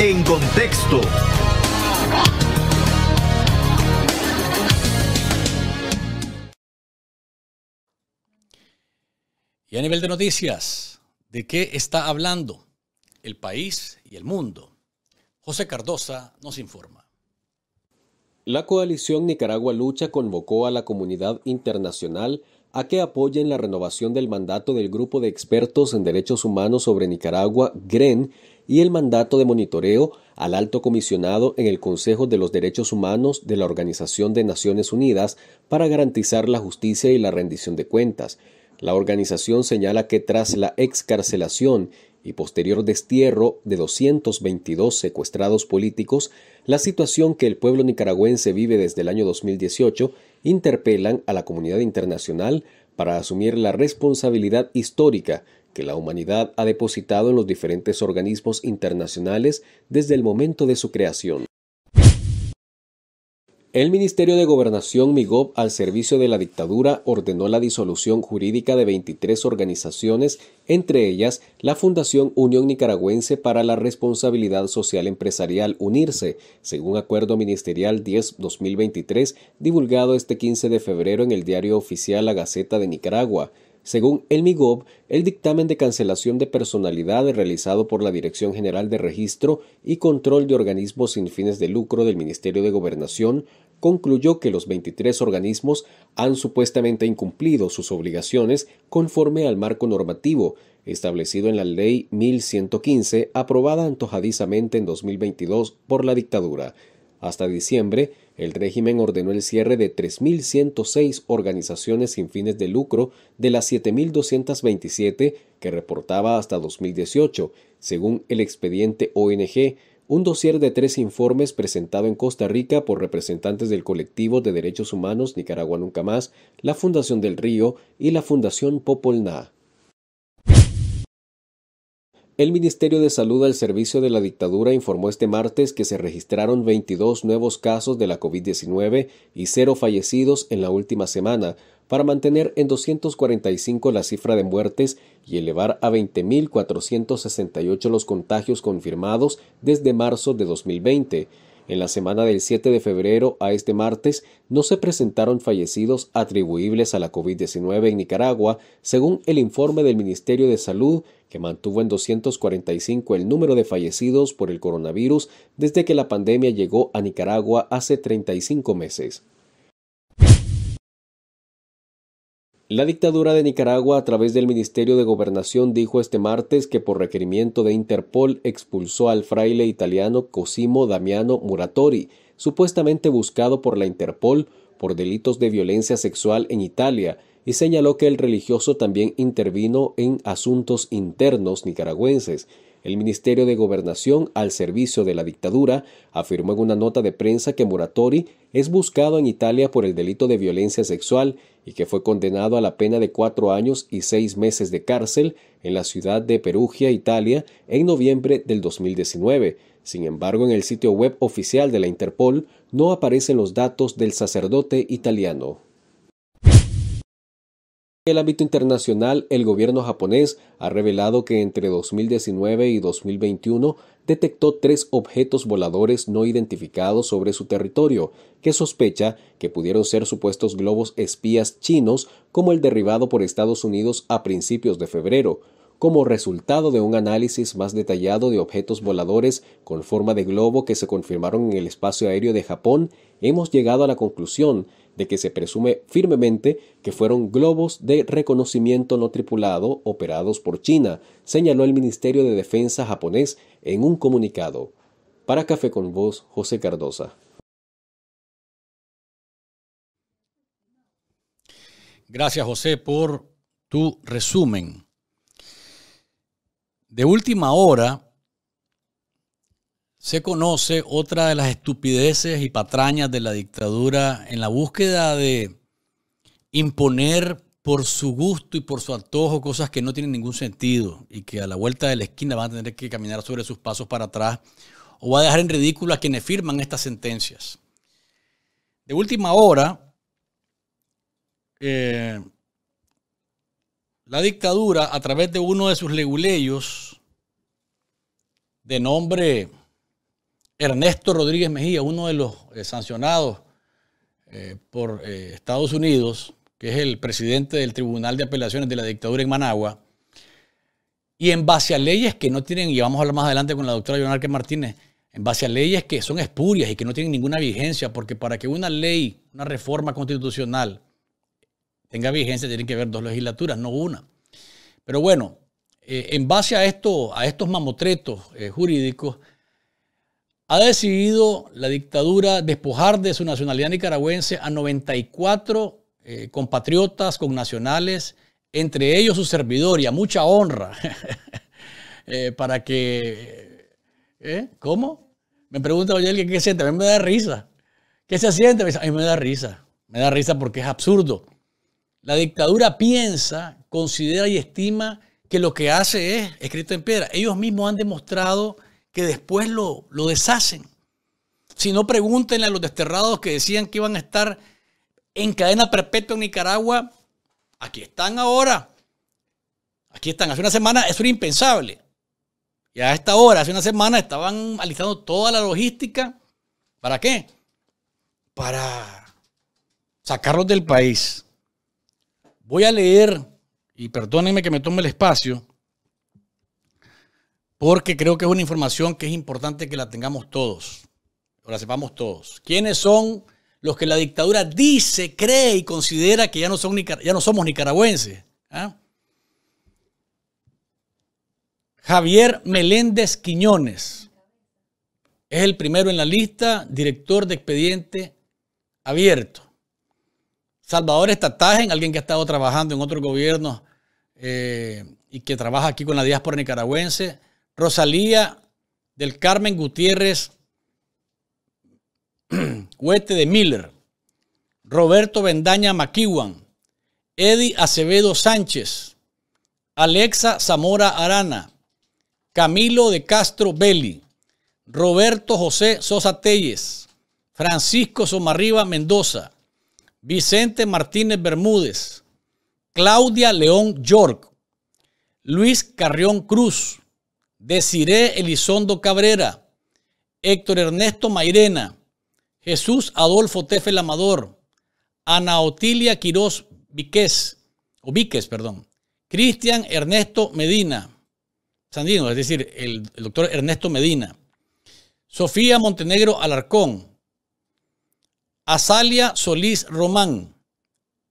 En contexto. Y a nivel de noticias, ¿de qué está hablando el país y el mundo? José Cardosa nos informa. La coalición Nicaragua Lucha convocó a la comunidad internacional a que apoyen la renovación del mandato del Grupo de Expertos en Derechos Humanos sobre Nicaragua, GREN, y el mandato de monitoreo al alto comisionado en el Consejo de los Derechos Humanos de la Organización de Naciones Unidas para garantizar la justicia y la rendición de cuentas. La organización señala que tras la excarcelación y posterior destierro de 222 secuestrados políticos, la situación que el pueblo nicaragüense vive desde el año 2018 interpelan a la comunidad internacional para asumir la responsabilidad histórica que la humanidad ha depositado en los diferentes organismos internacionales desde el momento de su creación. El Ministerio de Gobernación MIGOB al servicio de la dictadura ordenó la disolución jurídica de 23 organizaciones, entre ellas la Fundación Unión Nicaragüense para la Responsabilidad Social Empresarial Unirse, según acuerdo ministerial 10-2023 divulgado este 15 de febrero en el diario oficial La Gaceta de Nicaragua. Según el MIGOB, el dictamen de cancelación de personalidad realizado por la Dirección General de Registro y Control de Organismos sin fines de lucro del Ministerio de Gobernación concluyó que los 23 organismos han supuestamente incumplido sus obligaciones conforme al marco normativo establecido en la Ley 1115 aprobada antojadizamente en 2022 por la dictadura. Hasta diciembre, el régimen ordenó el cierre de 3.106 organizaciones sin fines de lucro de las 7.227 que reportaba hasta 2018, según el expediente ONG, un dossier de tres informes presentado en Costa Rica por representantes del colectivo de derechos humanos Nicaragua Nunca Más, la Fundación del Río y la Fundación Popolná. El Ministerio de Salud al servicio de la dictadura informó este martes que se registraron 22 nuevos casos de la COVID-19 y cero fallecidos en la última semana, para mantener en 245 la cifra de muertes y elevar a 20.468 los contagios confirmados desde marzo de 2020. En la semana del 7 de febrero a este martes no se presentaron fallecidos atribuibles a la COVID-19 en Nicaragua, según el informe del Ministerio de Salud, que mantuvo en 245 el número de fallecidos por el coronavirus desde que la pandemia llegó a Nicaragua hace 35 meses. La dictadura de Nicaragua a través del Ministerio de Gobernación dijo este martes que por requerimiento de Interpol expulsó al fraile italiano Cosimo Damiano Muratori, supuestamente buscado por la Interpol por delitos de violencia sexual en Italia, y señaló que el religioso también intervino en asuntos internos nicaragüenses. El Ministerio de Gobernación, al servicio de la dictadura, afirmó en una nota de prensa que Muratori es buscado en Italia por el delito de violencia sexual y que fue condenado a la pena de cuatro años y seis meses de cárcel en la ciudad de Perugia, Italia, en noviembre del 2019. Sin embargo, en el sitio web oficial de la Interpol no aparecen los datos del sacerdote italiano. En el ámbito internacional, el gobierno japonés ha revelado que entre 2019 y 2021 detectó tres objetos voladores no identificados sobre su territorio, que sospecha que pudieron ser supuestos globos espías chinos como el derribado por Estados Unidos a principios de febrero, como resultado de un análisis más detallado de objetos voladores con forma de globo que se confirmaron en el espacio aéreo de Japón, hemos llegado a la conclusión de que se presume firmemente que fueron globos de reconocimiento no tripulado operados por China, señaló el Ministerio de Defensa japonés en un comunicado. Para Café con Voz, José Cardosa. Gracias, José, por tu resumen. De última hora, se conoce otra de las estupideces y patrañas de la dictadura en la búsqueda de imponer por su gusto y por su antojo cosas que no tienen ningún sentido y que a la vuelta de la esquina van a tener que caminar sobre sus pasos para atrás o va a dejar en ridículo a quienes firman estas sentencias. De última hora, eh, la dictadura, a través de uno de sus leguleyos de nombre Ernesto Rodríguez Mejía, uno de los eh, sancionados eh, por eh, Estados Unidos, que es el presidente del Tribunal de Apelaciones de la dictadura en Managua, y en base a leyes que no tienen, y vamos a hablar más adelante con la doctora Leonardo Martínez, en base a leyes que son espurias y que no tienen ninguna vigencia, porque para que una ley, una reforma constitucional tenga vigencia, tienen que haber dos legislaturas, no una. Pero bueno, en base a, esto, a estos mamotretos jurídicos, ha decidido la dictadura despojar de su nacionalidad nicaragüense a 94 eh, compatriotas, compatriotas, nacionales, entre ellos su servidor, y a mucha honra, eh, para que... Eh, ¿Cómo? Me pregunta, oye, ¿qué, ¿qué siente? A mí me da risa. ¿Qué se siente? A mí me da risa. Me da risa porque es absurdo. La dictadura piensa, considera y estima que lo que hace es escrito en piedra. Ellos mismos han demostrado que después lo, lo deshacen. Si no, pregúntenle a los desterrados que decían que iban a estar en cadena perpetua en Nicaragua. Aquí están ahora. Aquí están. Hace una semana eso era impensable. Y a esta hora, hace una semana, estaban alistando toda la logística. ¿Para qué? Para sacarlos del país. Voy a leer, y perdónenme que me tome el espacio, porque creo que es una información que es importante que la tengamos todos, o la sepamos todos. ¿Quiénes son los que la dictadura dice, cree y considera que ya no, son, ya no somos nicaragüenses? ¿Ah? Javier Meléndez Quiñones es el primero en la lista, director de expediente abierto. Salvador Estatagen, alguien que ha estado trabajando en otro gobierno eh, y que trabaja aquí con la diáspora nicaragüense, Rosalía del Carmen Gutiérrez Huete de Miller, Roberto Bendaña Maquiwan, Eddie Acevedo Sánchez, Alexa Zamora Arana, Camilo de Castro Belli, Roberto José Sosa Telles, Francisco Somarriba Mendoza, Vicente Martínez Bermúdez, Claudia León York, Luis Carrión Cruz, Desiré Elizondo Cabrera, Héctor Ernesto Mairena, Jesús Adolfo Tefe Lamador, Ana Otilia Quirós Víquez, o perdón, Cristian Ernesto Medina, Sandino, es decir, el, el doctor Ernesto Medina, Sofía Montenegro Alarcón, Azalia Solís Román,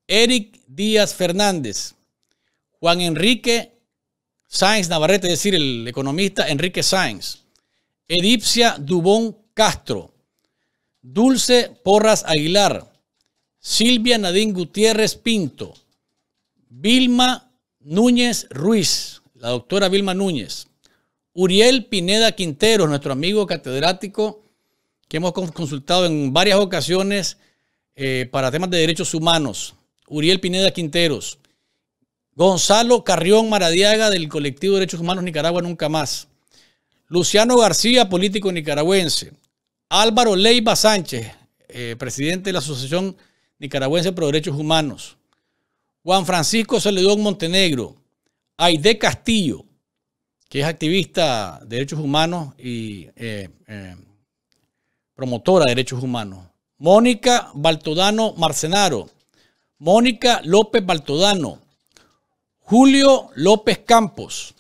Eric Díaz Fernández, Juan Enrique Sáenz Navarrete, es decir, el economista Enrique Sáenz, Edipsia Dubón Castro, Dulce Porras Aguilar, Silvia Nadine Gutiérrez Pinto, Vilma Núñez Ruiz, la doctora Vilma Núñez, Uriel Pineda Quinteros, nuestro amigo catedrático que hemos consultado en varias ocasiones eh, para temas de derechos humanos. Uriel Pineda Quinteros, Gonzalo Carrión Maradiaga del colectivo de Derechos Humanos Nicaragua Nunca Más. Luciano García, político nicaragüense. Álvaro Leiva Sánchez, eh, presidente de la Asociación Nicaragüense Pro Derechos Humanos. Juan Francisco Celedón Montenegro. Aide Castillo, que es activista de derechos humanos y eh, eh, promotora de derechos humanos. Mónica Baltodano Marcenaro. Mónica López Baltodano. Julio López Campos,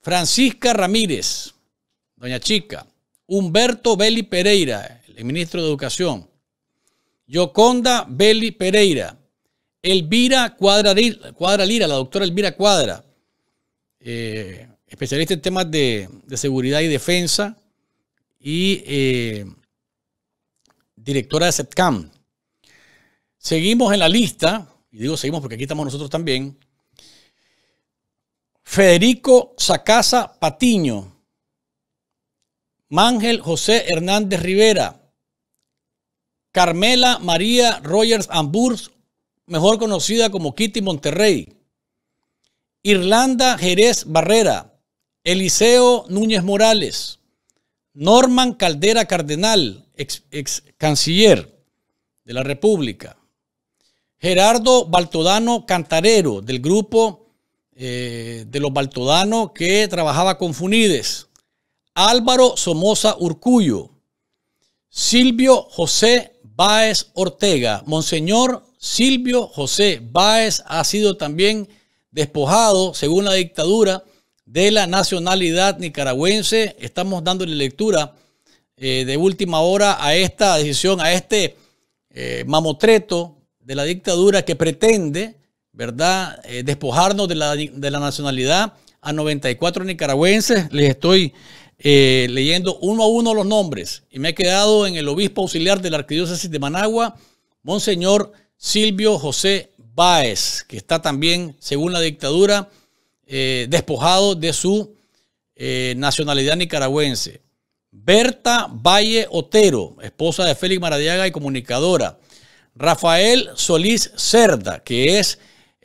Francisca Ramírez, Doña Chica, Humberto Beli Pereira, el ministro de Educación, Yoconda Beli Pereira, Elvira Cuadra, Lira, la doctora Elvira Cuadra, eh, especialista en temas de, seguridad y defensa y eh, directora de SETCAM. Seguimos en la lista, y digo seguimos porque aquí estamos nosotros también, Federico Sacasa Patiño, Mángel José Hernández Rivera, Carmela María Rogers Amburs, mejor conocida como Kitty Monterrey, Irlanda Jerez Barrera, Eliseo Núñez Morales, Norman Caldera Cardenal, ex, ex canciller de la República, Gerardo Baltodano Cantarero, del grupo eh, de los Baltodanos que trabajaba con Funides, Álvaro Somoza Urcuyo, Silvio José Báez Ortega, Monseñor Silvio José Báez ha sido también despojado, según la dictadura, de la nacionalidad nicaragüense. Estamos dándole lectura eh, de última hora a esta decisión, a este eh, mamotreto de la dictadura que pretende ¿verdad? Eh, despojarnos de la, nacionalidad a 94 nicaragüenses. Les estoy eh, leyendo uno a uno los nombres y me he quedado en el obispo auxiliar de la Arquidiócesis de Managua, Monseñor Silvio José Báez, que está también, según la dictadura, eh, despojado de su nacionalidad nicaragüense. Berta Valle Otero, esposa de Félix Maradiaga y comunicadora. Rafael Solís Cerda, que es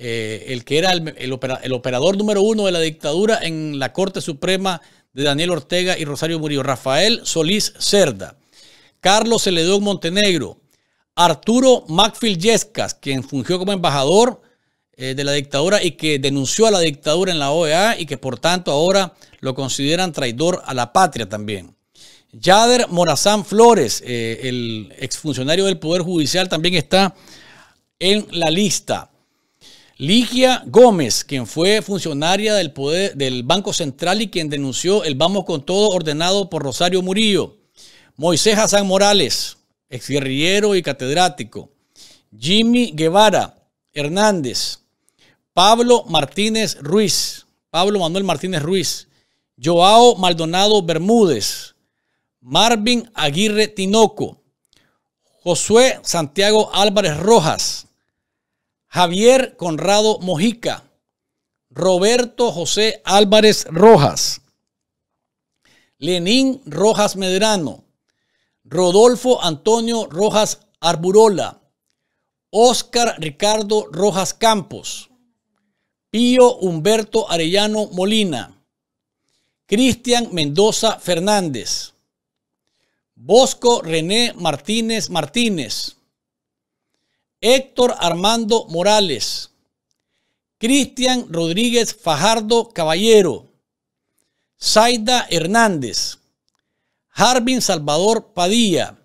eh, el que era el, operador número uno de la dictadura en la Corte Suprema de Daniel Ortega y Rosario Murillo, Rafael Solís Cerda, Carlos Celedón Montenegro, Arturo Macfield Yescas, quien fungió como embajador eh, de la dictadura y que denunció a la dictadura en la OEA y que por tanto ahora lo consideran traidor a la patria también. Yader Morazán Flores, eh, el exfuncionario del Poder Judicial, también está en la lista. Ligia Gómez, quien fue funcionaria del, poder, del Banco Central y quien denunció el Vamos con Todo ordenado por Rosario Murillo. Moisés Hassan Morales, exguerrillero y catedrático. Jimmy Guevara Hernández. Pablo Martínez Ruiz. Pablo Manuel Martínez Ruiz. Joao Maldonado Bermúdez. Marvin Aguirre Tinoco. Josué Santiago Álvarez Rojas. Javier Conrado Mojica, Roberto José Álvarez Rojas, Lenín Rojas Medrano, Rodolfo Antonio Rojas Arburola, Oscar Ricardo Rojas Campos, Pío Humberto Arellano Molina, Cristian Mendoza Fernández, Bosco René Martínez Martínez, Héctor Armando Morales, Cristian Rodríguez Fajardo Caballero, Zaida Hernández, Jarvin Salvador Padilla,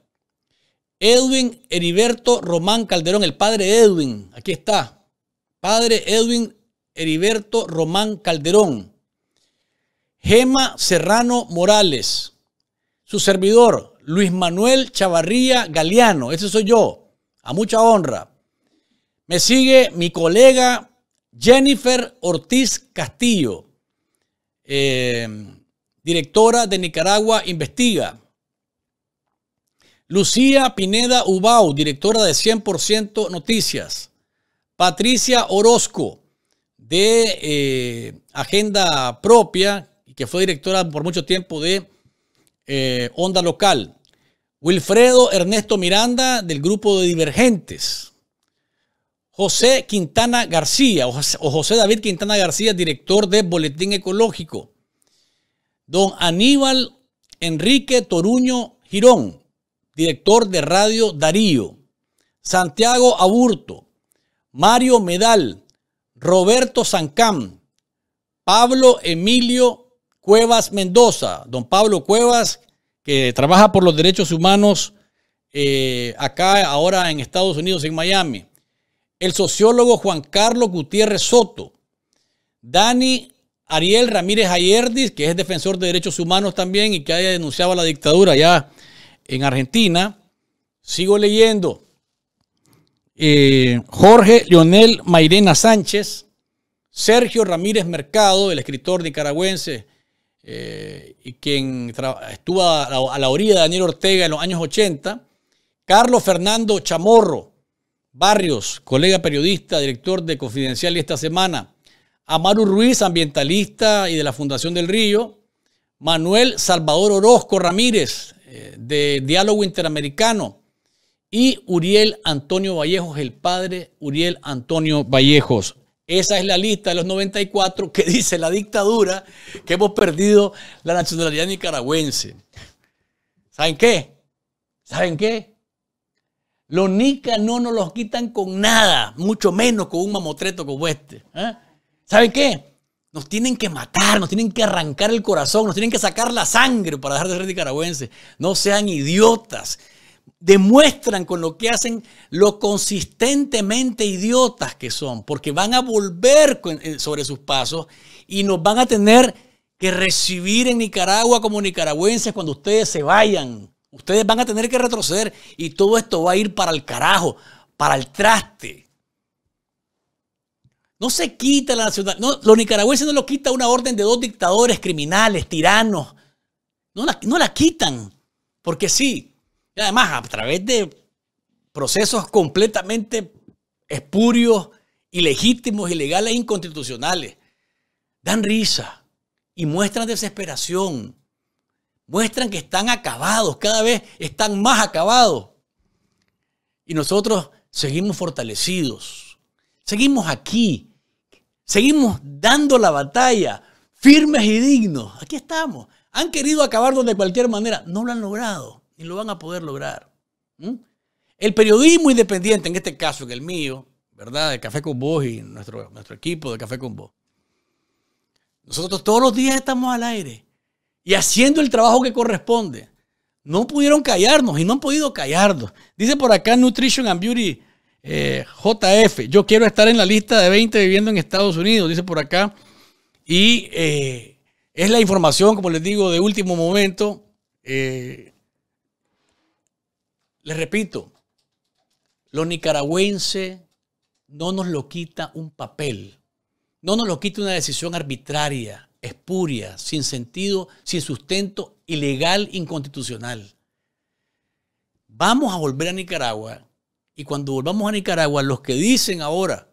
Edwin Heriberto Román Calderón, el padre Edwin, aquí está, padre Edwin Heriberto Román Calderón, Gema Serrano Morales, su servidor Luis Manuel Chavarría Galeano, ese soy yo a mucha honra. Me sigue mi colega Jennifer Ortiz Castillo, em, directora de Nicaragua Investiga. Lucía Pineda Ubau, directora de 100% Noticias. Patricia Orozco, de eh, Agenda Propia, que fue directora por mucho tiempo de eh, Onda Local. Wilfredo Ernesto Miranda del grupo de Divergentes. José Quintana García o José David Quintana García, director de Boletín Ecológico. Don Aníbal Enrique Toruño Girón, director de Radio Darío. Santiago Aburto, Mario Medal, Roberto Zancam. Pablo Emilio Cuevas Mendoza, don Pablo Cuevas, que trabaja por los derechos humanos eh, acá, ahora en Estados Unidos, en Miami. El sociólogo Juan Carlos Gutiérrez Soto. Dani Ariel Ramírez Ayerdis, que es defensor de derechos humanos también y que haya denunciado la dictadura ya en Argentina. Sigo leyendo. Eh, Jorge Leonel Mairena Sánchez, Sergio Ramírez Mercado, el escritor nicaragüense eh, y quien estuvo a la, orilla de Daniel Ortega en los años 80, Carlos Fernando Chamorro Barrios, colega periodista, director de Confidencial esta semana, Amaru Ruiz, ambientalista y de la Fundación del Río, Manuel Salvador Orozco Ramírez, eh, de Diálogo Interamericano, y Uriel Antonio Vallejos, el padre Uriel Antonio Vallejos. Esa es la lista de los 94 que dice la dictadura que hemos perdido la nacionalidad nicaragüense. ¿Saben qué? ¿Saben qué? Los nicas no nos los quitan con nada, mucho menos con un mamotreto como este. ¿eh? ¿Saben qué? Nos tienen que matar, nos tienen que arrancar el corazón, nos tienen que sacar la sangre para dejar de ser nicaragüenses. No sean idiotas demuestran con lo que hacen lo consistentemente idiotas que son, porque van a volver eh, sobre sus pasos y nos van a tener que recibir en Nicaragua como nicaragüenses cuando ustedes se vayan. Ustedes van a tener que retroceder y todo esto va a ir para el carajo, para el traste. No se quita la nacionalidad. los nicaragüenses no lo quita una orden de dos dictadores criminales, tiranos. No no la quitan. Porque sí, y además, a través de procesos completamente espurios, ilegítimos, ilegales e inconstitucionales, dan risa y muestran desesperación. Muestran que están acabados, cada vez están más acabados. Y nosotros seguimos fortalecidos, seguimos aquí, seguimos dando la batalla, firmes y dignos. Aquí estamos. Han querido acabar de cualquier manera, no lo han logrado y lo van a poder lograr. El periodismo independiente, en este caso, en el mío, ¿verdad? De Café con Vos y nuestro, nuestro equipo de Café con Vos. Nosotros todos los días estamos al aire y haciendo el trabajo que corresponde. No pudieron callarnos y no han podido callarnos. Dice por acá Nutrition and Beauty eh, JF, yo quiero estar en la lista de 20 viviendo en Estados Unidos, dice por acá. Y eh, es la información, como les digo, de último momento. Eh, les repito, lo nicaragüense no nos lo quita un papel, no nos lo quita una decisión arbitraria, espuria, sin sentido, sin sustento, ilegal, inconstitucional. Vamos a volver a Nicaragua y cuando volvamos a Nicaragua, los que dicen ahora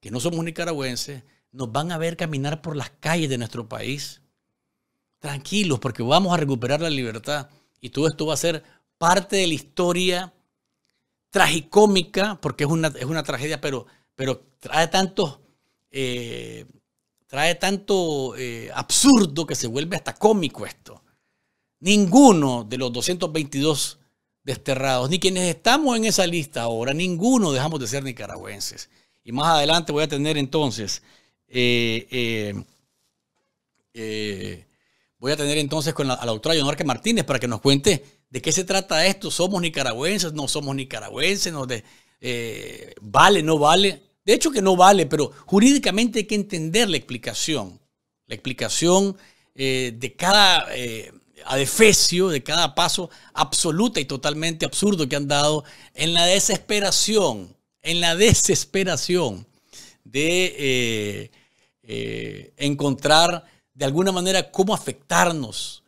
que no somos nicaragüenses, nos van a ver caminar por las calles de nuestro país. Tranquilos, porque vamos a recuperar la libertad y todo esto va a ser parte de la historia tragicómica, porque es una, es una tragedia, pero, pero trae tanto eh, trae tanto eh, absurdo que se vuelve hasta cómico esto. Ninguno de los 222 desterrados, ni quienes estamos en esa lista ahora, ninguno dejamos de ser nicaragüenses. Y más adelante voy a tener entonces, eh, voy a tener entonces con la, la doctora Martínez para que nos cuente ¿De qué se trata esto? ¿Somos nicaragüenses? ¿No somos nicaragüenses? ¿No de, eh, ¿Vale? ¿No vale? De hecho que no vale, pero jurídicamente hay que entender la explicación. La explicación eh, de cada eh, adefesio, de cada paso absoluta y totalmente absurdo que han dado en la desesperación, en la desesperación de eh, encontrar de alguna manera cómo afectarnos,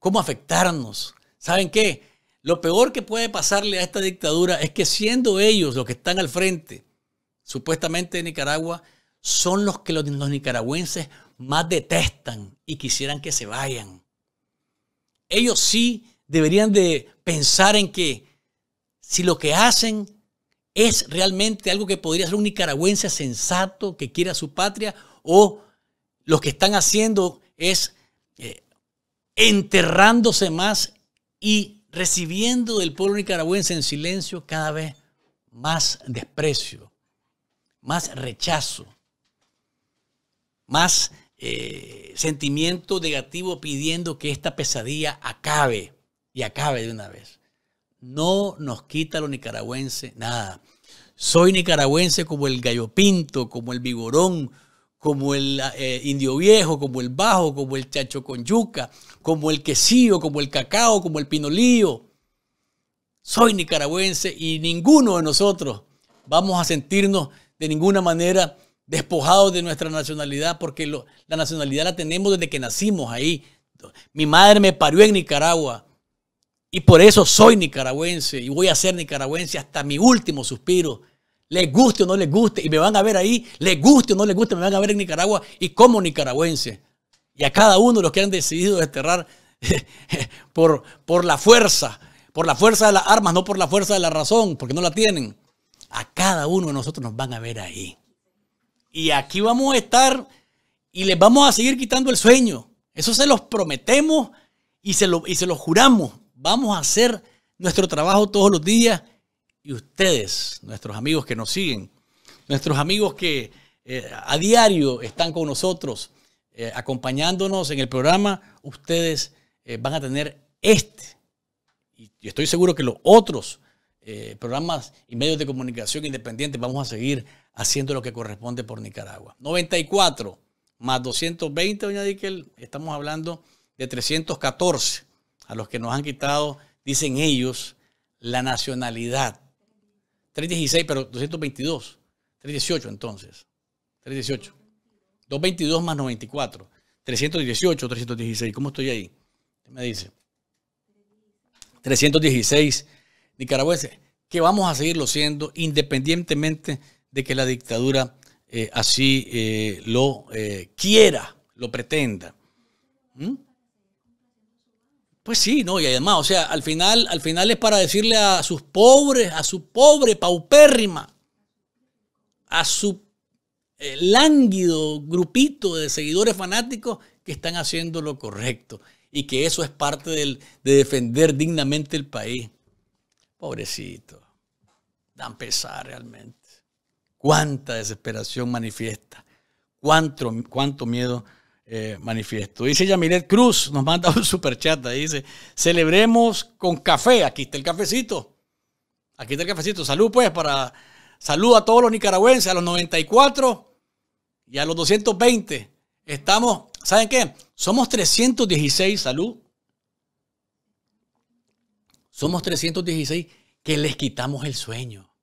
cómo afectarnos, ¿Saben qué? Lo peor que puede pasarle a esta dictadura es que siendo ellos los que están al frente, supuestamente de Nicaragua, son los que los, nicaragüenses más detestan y quisieran que se vayan. Ellos sí deberían de pensar en que si lo que hacen es realmente algo que podría ser un nicaragüense sensato que quiera su patria o lo que están haciendo es eh, enterrándose más y recibiendo del pueblo nicaragüense en silencio cada vez más desprecio, más rechazo, más eh, sentimiento negativo pidiendo que esta pesadilla acabe y acabe de una vez. No nos quita lo nicaragüense nada. Soy nicaragüense como el gallo pinto, como el vigorón, como el eh, indio viejo, como el bajo, como el chacho con yuca, como el quesillo, como el cacao, como el pinolío. Soy nicaragüense y ninguno de nosotros vamos a sentirnos de ninguna manera despojados de nuestra nacionalidad, porque la nacionalidad la tenemos desde que nacimos ahí. Mi madre me parió en Nicaragua y por eso soy nicaragüense y voy a ser nicaragüense hasta mi último suspiro les guste o no les guste, y me van a ver ahí, les guste o no les guste, me van a ver en Nicaragua y como nicaragüense. Y a cada uno de los que han decidido desterrar por, por la fuerza, por la fuerza de las armas, no por la fuerza de la razón, porque no la tienen. A cada uno de nosotros nos van a ver ahí. Y aquí vamos a estar y les vamos a seguir quitando el sueño. Eso se los prometemos y se lo, y se lo juramos. Vamos a hacer nuestro trabajo todos los días y ustedes, nuestros amigos que nos siguen, nuestros amigos que eh, a diario están con nosotros, eh, acompañándonos en el programa, ustedes eh, van a tener este. Y, estoy seguro que los otros programas y medios de comunicación independientes vamos a seguir haciendo lo que corresponde por Nicaragua. 94 más 220, doña Díquel, estamos hablando de 314 a los que nos han quitado, dicen ellos, la nacionalidad 316, pero 222. 318 entonces. 318. 222 más 94. 318, 316. ¿Cómo estoy ahí? ¿Qué me dice. 316 nicaragüenses que vamos a seguirlo siendo independientemente de que la dictadura eh, así eh, lo eh, quiera, lo pretenda. ¿Mm? Pues sí, no, y además, o sea, al final, al final es para decirle a sus pobres, a su pobre paupérrima, a su eh, lánguido grupito de seguidores fanáticos que están haciendo lo correcto y que eso es parte de defender dignamente el país. Pobrecito, dan pesar realmente. Cuánta desesperación manifiesta, cuánto, cuánto miedo eh, manifiesto. Dice Yamilet Cruz, nos manda un superchat, dice, celebremos con café, aquí está el cafecito, aquí está el cafecito, salud pues, para, salud a todos los nicaragüenses, a los 94 y a los 220. Estamos, ¿saben qué? Somos 316, salud. Somos 316 que les quitamos el sueño.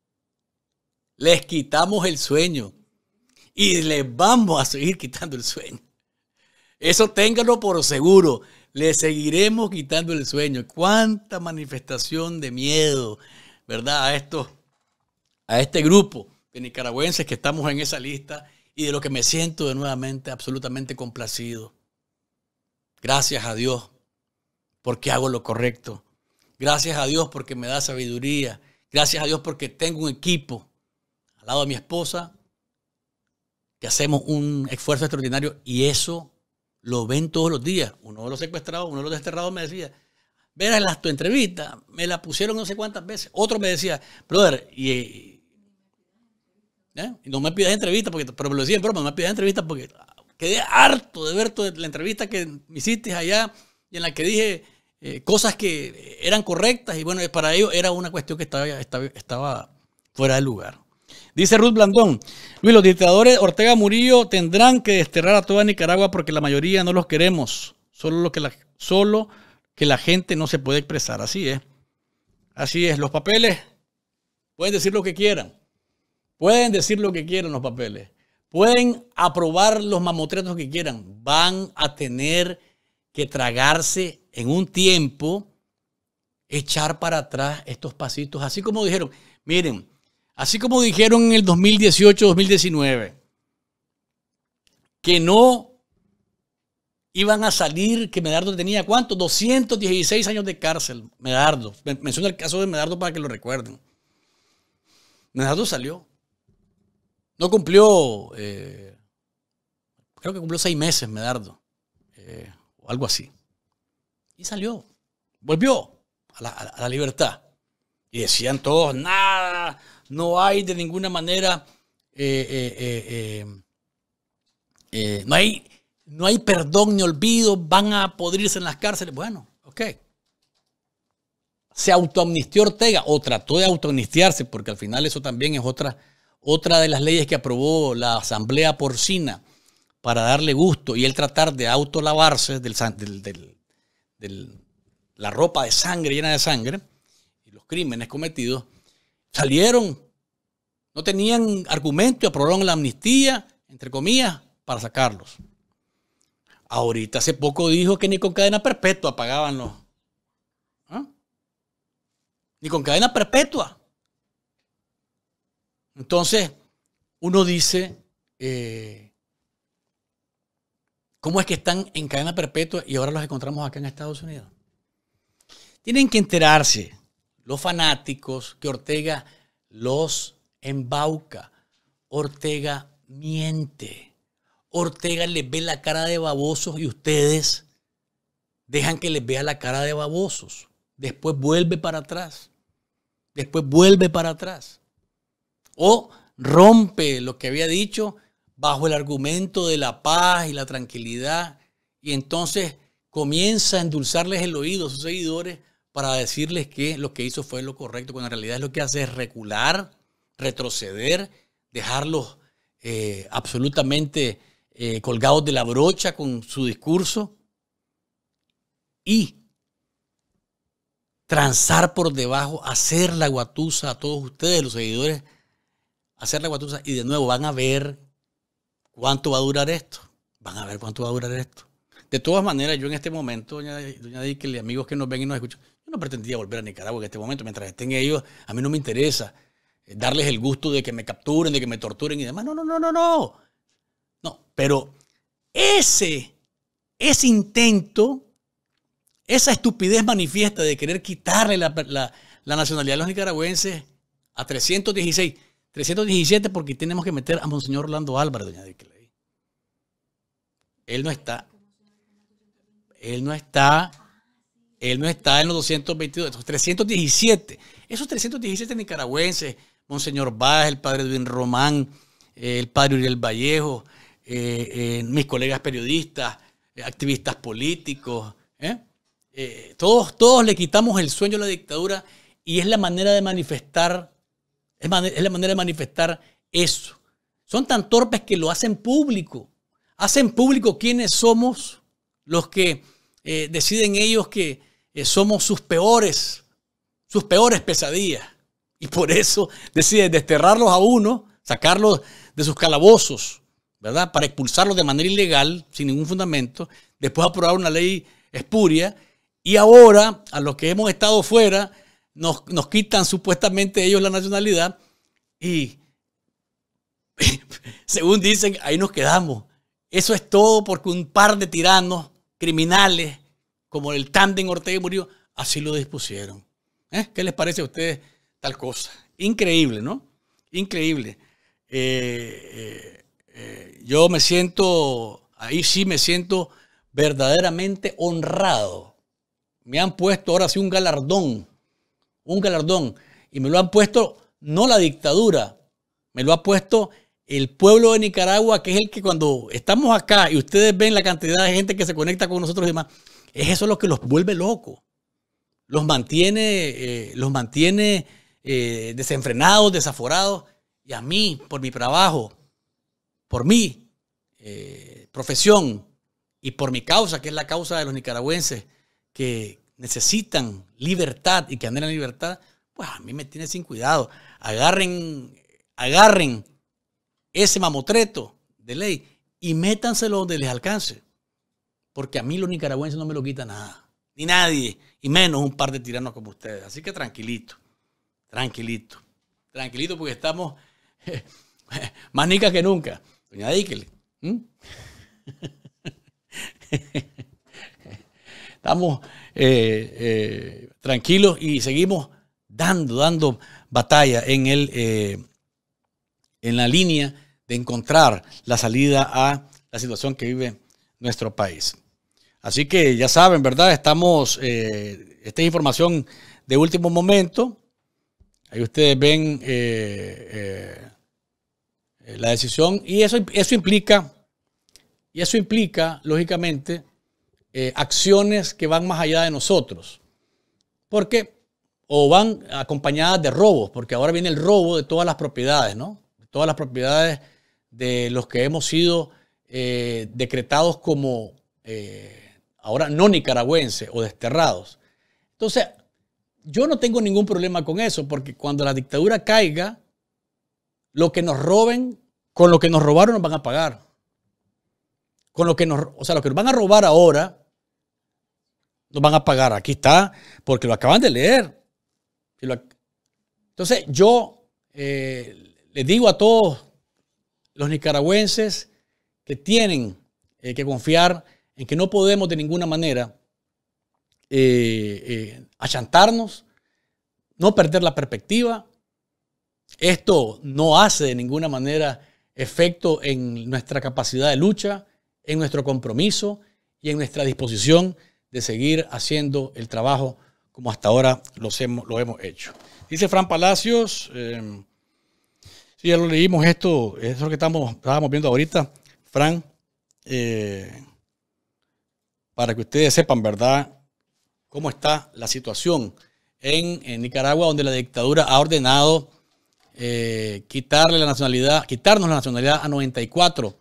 Les quitamos el sueño. Y les vamos a seguir quitando el sueño. Eso ténganlo por seguro. Le seguiremos quitando el sueño. Cuánta manifestación de miedo, ¿verdad? A esto, a este grupo de nicaragüenses que estamos en esa lista y de lo que me siento de nuevamente absolutamente complacido. Gracias a Dios porque hago lo correcto. Gracias a Dios porque me da sabiduría. Gracias a Dios porque tengo un equipo al lado de mi esposa que hacemos un esfuerzo extraordinario y eso lo ven todos los días. Uno de los secuestrados, uno de los desterrados me decía, verás las tu entrevista, me la pusieron no sé cuántas veces. Otro me decía, brother, y, eh, ¿eh? no me pidas entrevista. porque, pero me lo decía en no me pidas entrevista porque quedé harto de ver la entrevista que me hiciste allá y en la que dije eh, cosas que eran correctas y bueno, para ellos era una cuestión que estaba, estaba, estaba fuera de lugar. Dice Ruth Blandón, Luis, los dictadores Ortega Murillo tendrán que desterrar a toda Nicaragua porque la mayoría no los queremos. Solo, lo que, la, solo que la gente no se puede expresar. Así es. Así es. Los papeles pueden decir lo que quieran. Pueden decir lo que quieran los papeles. Pueden aprobar los mamotretos que quieran. Van a tener que tragarse en un tiempo, echar para atrás estos pasitos. Así como dijeron, miren, Así como dijeron en el 2018-2019 que no iban a salir, que Medardo tenía cuánto? 216 años de cárcel, Medardo. Menciona el caso de Medardo para que lo recuerden. Medardo salió. No cumplió, eh, creo que cumplió seis meses Medardo, eh, o algo así. Y salió, volvió a la libertad. Y decían todos, nada no hay de ninguna manera, eh, eh, eh, no, hay, no hay perdón ni olvido, van a podrirse en las cárceles. Bueno, ok. Se autoamnistió Ortega o trató de autoamnistiarse, porque al final eso también es otra, otra de las leyes que aprobó la Asamblea Porcina para darle gusto y él tratar de autolavarse del, la ropa de sangre llena de sangre y los crímenes cometidos, Salieron. No tenían argumento y aprobaron la amnistía, entre comillas, para sacarlos. Ahorita hace poco dijo que ni con cadena perpetua pagaban los. ¿ah? Ni con cadena perpetua. Entonces, uno dice, eh, ¿cómo es que están en cadena perpetua y ahora los encontramos acá en Estados Unidos? Tienen que enterarse los fanáticos, que Ortega los embauca. Ortega miente. Ortega les ve la cara de babosos y ustedes dejan que les vea la cara de babosos. Después vuelve para atrás. Después vuelve para atrás. O rompe lo que había dicho bajo el argumento de la paz y la tranquilidad. Y entonces comienza a endulzarles el oído a sus seguidores para decirles que lo que hizo fue lo correcto, cuando en realidad lo que hace es recular, retroceder, dejarlos eh, absolutamente eh, colgados de la brocha con su discurso y transar por debajo, hacer la guatusa a todos ustedes, los seguidores, hacer la guatusa y de nuevo van a ver cuánto va a durar esto. Van a ver cuánto va a durar esto. De todas maneras, yo en este momento, doña, doña y amigos que nos ven y nos escuchan, pretendía volver a Nicaragua en este momento. Mientras estén ellos, a mí no me interesa eh, darles el gusto de que me capturen, de que me torturen y demás. No, no, no, no, no. No, pero ese, ese intento, esa estupidez manifiesta de querer quitarle la, nacionalidad a los nicaragüenses a 316, 317 porque tenemos que meter a Monseñor Orlando Álvarez, doña Él no está. Él no está él no está en los 222, esos 317. Esos 317 nicaragüenses, Monseñor Vázquez, el padre Edwin Román, eh, el padre Uriel Vallejo, eh, eh, mis colegas periodistas, activistas políticos, todos, todos le quitamos el sueño a la dictadura y es la manera de manifestar, es, la manera de manifestar eso. Son tan torpes que lo hacen público. Hacen público quiénes somos los que deciden ellos que eh, somos sus peores, sus peores pesadillas. Y por eso deciden desterrarlos a uno, sacarlos de sus calabozos, ¿verdad? Para expulsarlos de manera ilegal, sin ningún fundamento, después aprobar una ley espuria, y ahora a los que hemos estado fuera nos, nos quitan supuestamente ellos la nacionalidad y, según dicen, ahí nos quedamos. Eso es todo porque un par de tiranos criminales como el tándem Ortega murió, así lo dispusieron. ¿Eh? ¿Qué les parece a ustedes tal cosa? Increíble, ¿no? Increíble. Eh, eh, yo me siento, ahí sí me siento verdaderamente honrado. Me han puesto ahora sí un galardón, un galardón, y me lo han puesto no la dictadura, me lo ha puesto el pueblo de Nicaragua, que es el que cuando estamos acá y ustedes ven la cantidad de gente que se conecta con nosotros y demás, es eso lo que los vuelve locos. Los mantiene, eh, los mantiene eh, desenfrenados, desaforados. Y a mí, por mi trabajo, por mi eh, profesión y por mi causa, que es la causa de los nicaragüenses que necesitan libertad y que en libertad, pues a mí me tiene sin cuidado. Agarren, agarren ese mamotreto de ley y métanselo donde les alcance porque a mí los nicaragüenses no me lo quita nada, ni nadie, y menos un par de tiranos como ustedes. Así que tranquilito, tranquilito, tranquilito porque estamos más nicas que nunca. Doña Díquele. estamos eh, eh, tranquilos y seguimos dando, dando batalla en, el, eh, en la línea de encontrar la salida a la situación que vive nuestro país. Así que ya saben, ¿verdad? Estamos, eh, esta es información de último momento. Ahí ustedes ven eh, eh, la decisión y eso, eso implica, y eso implica, lógicamente, acciones que van más allá de nosotros. Porque, o van acompañadas de robos, porque ahora viene el robo de todas las propiedades, ¿no? De todas las propiedades de los que hemos sido decretados como ahora no nicaragüenses o desterrados. Entonces, yo no tengo ningún problema con eso, porque cuando la dictadura caiga, lo que nos roben, con lo que nos robaron nos van a pagar. Con lo que nos, o sea, lo que nos van a robar ahora, nos van a pagar. Aquí está, porque lo acaban de leer. Entonces, yo eh, le digo a todos los nicaragüenses que tienen eh, que confiar en que no podemos de ninguna manera eh, eh, achantarnos, no perder la perspectiva. Esto no hace de ninguna manera efecto en nuestra capacidad de lucha, en nuestro compromiso y en nuestra disposición de seguir haciendo el trabajo como hasta ahora lo hemos hecho. Dice Fran Palacios, em, si ya lo leímos esto, eso que estamos, estábamos viendo ahorita, Fran, eh, para que ustedes sepan, ¿verdad?, cómo está la situación en, Nicaragua, donde la dictadura ha ordenado eh, quitarle la nacionalidad, quitarnos la nacionalidad a 94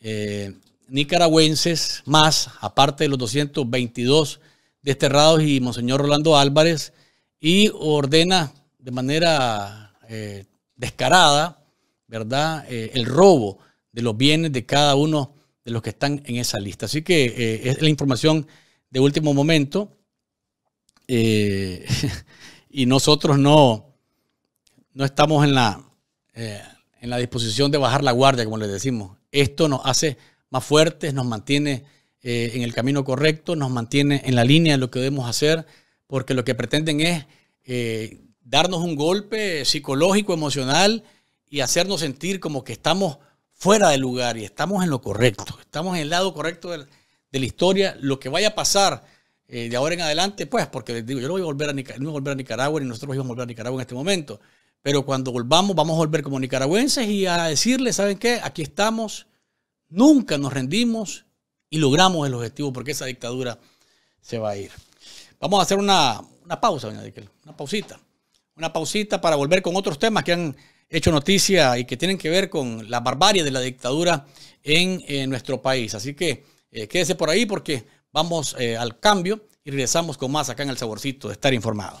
eh, nicaragüenses más, aparte de los 222 desterrados y Monseñor Rolando Álvarez, y ordena de manera eh, descarada, ¿verdad?, el robo de los bienes de cada uno de los que están en esa lista. Así que eh, es la información de último momento. Eh, y nosotros no, no estamos en la, eh, en la disposición de bajar la guardia, como les decimos. Esto nos hace más fuertes, nos mantiene en el camino correcto, nos mantiene en la línea de lo que debemos hacer, porque lo que pretenden es darnos un golpe psicológico, emocional y hacernos sentir como que estamos fuera de lugar y estamos en lo correcto, estamos en el lado correcto de, la historia, lo que vaya a pasar eh, de ahora en adelante, pues, porque les digo, yo no voy a volver a, Nicaragua, volver a Nicaragua ni nosotros vamos a volver a Nicaragua en este momento, pero cuando volvamos vamos a volver como nicaragüenses y a decirles, ¿saben qué? Aquí estamos, nunca nos rendimos y logramos el objetivo porque esa dictadura se va a ir. Vamos a hacer una, una pausa, una pausita. Una pausita para volver con otros temas que han hecho noticia y que tienen que ver con la barbarie de la dictadura en, eh, nuestro país. Así que eh, quédese por ahí porque vamos eh, al cambio y regresamos con más acá en el saborcito de estar informado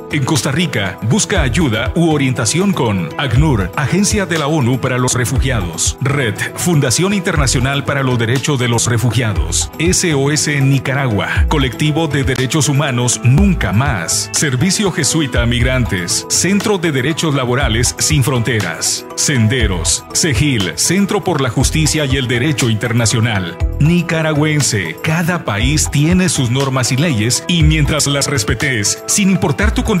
En Costa Rica, busca ayuda u orientación con ACNUR, Agencia de la ONU para los Refugiados, Red, Fundación Internacional para los Derechos de los Refugiados, SOS Nicaragua, Colectivo de Derechos Humanos Nunca Más, Servicio Jesuita a Migrantes, Centro de Derechos Laborales Sin Fronteras, Senderos, CEGIL, Centro por la Justicia y el Derecho Internacional, Nicaragüense. Cada país tiene sus normas y leyes y mientras las respetes, sin importar tu condición,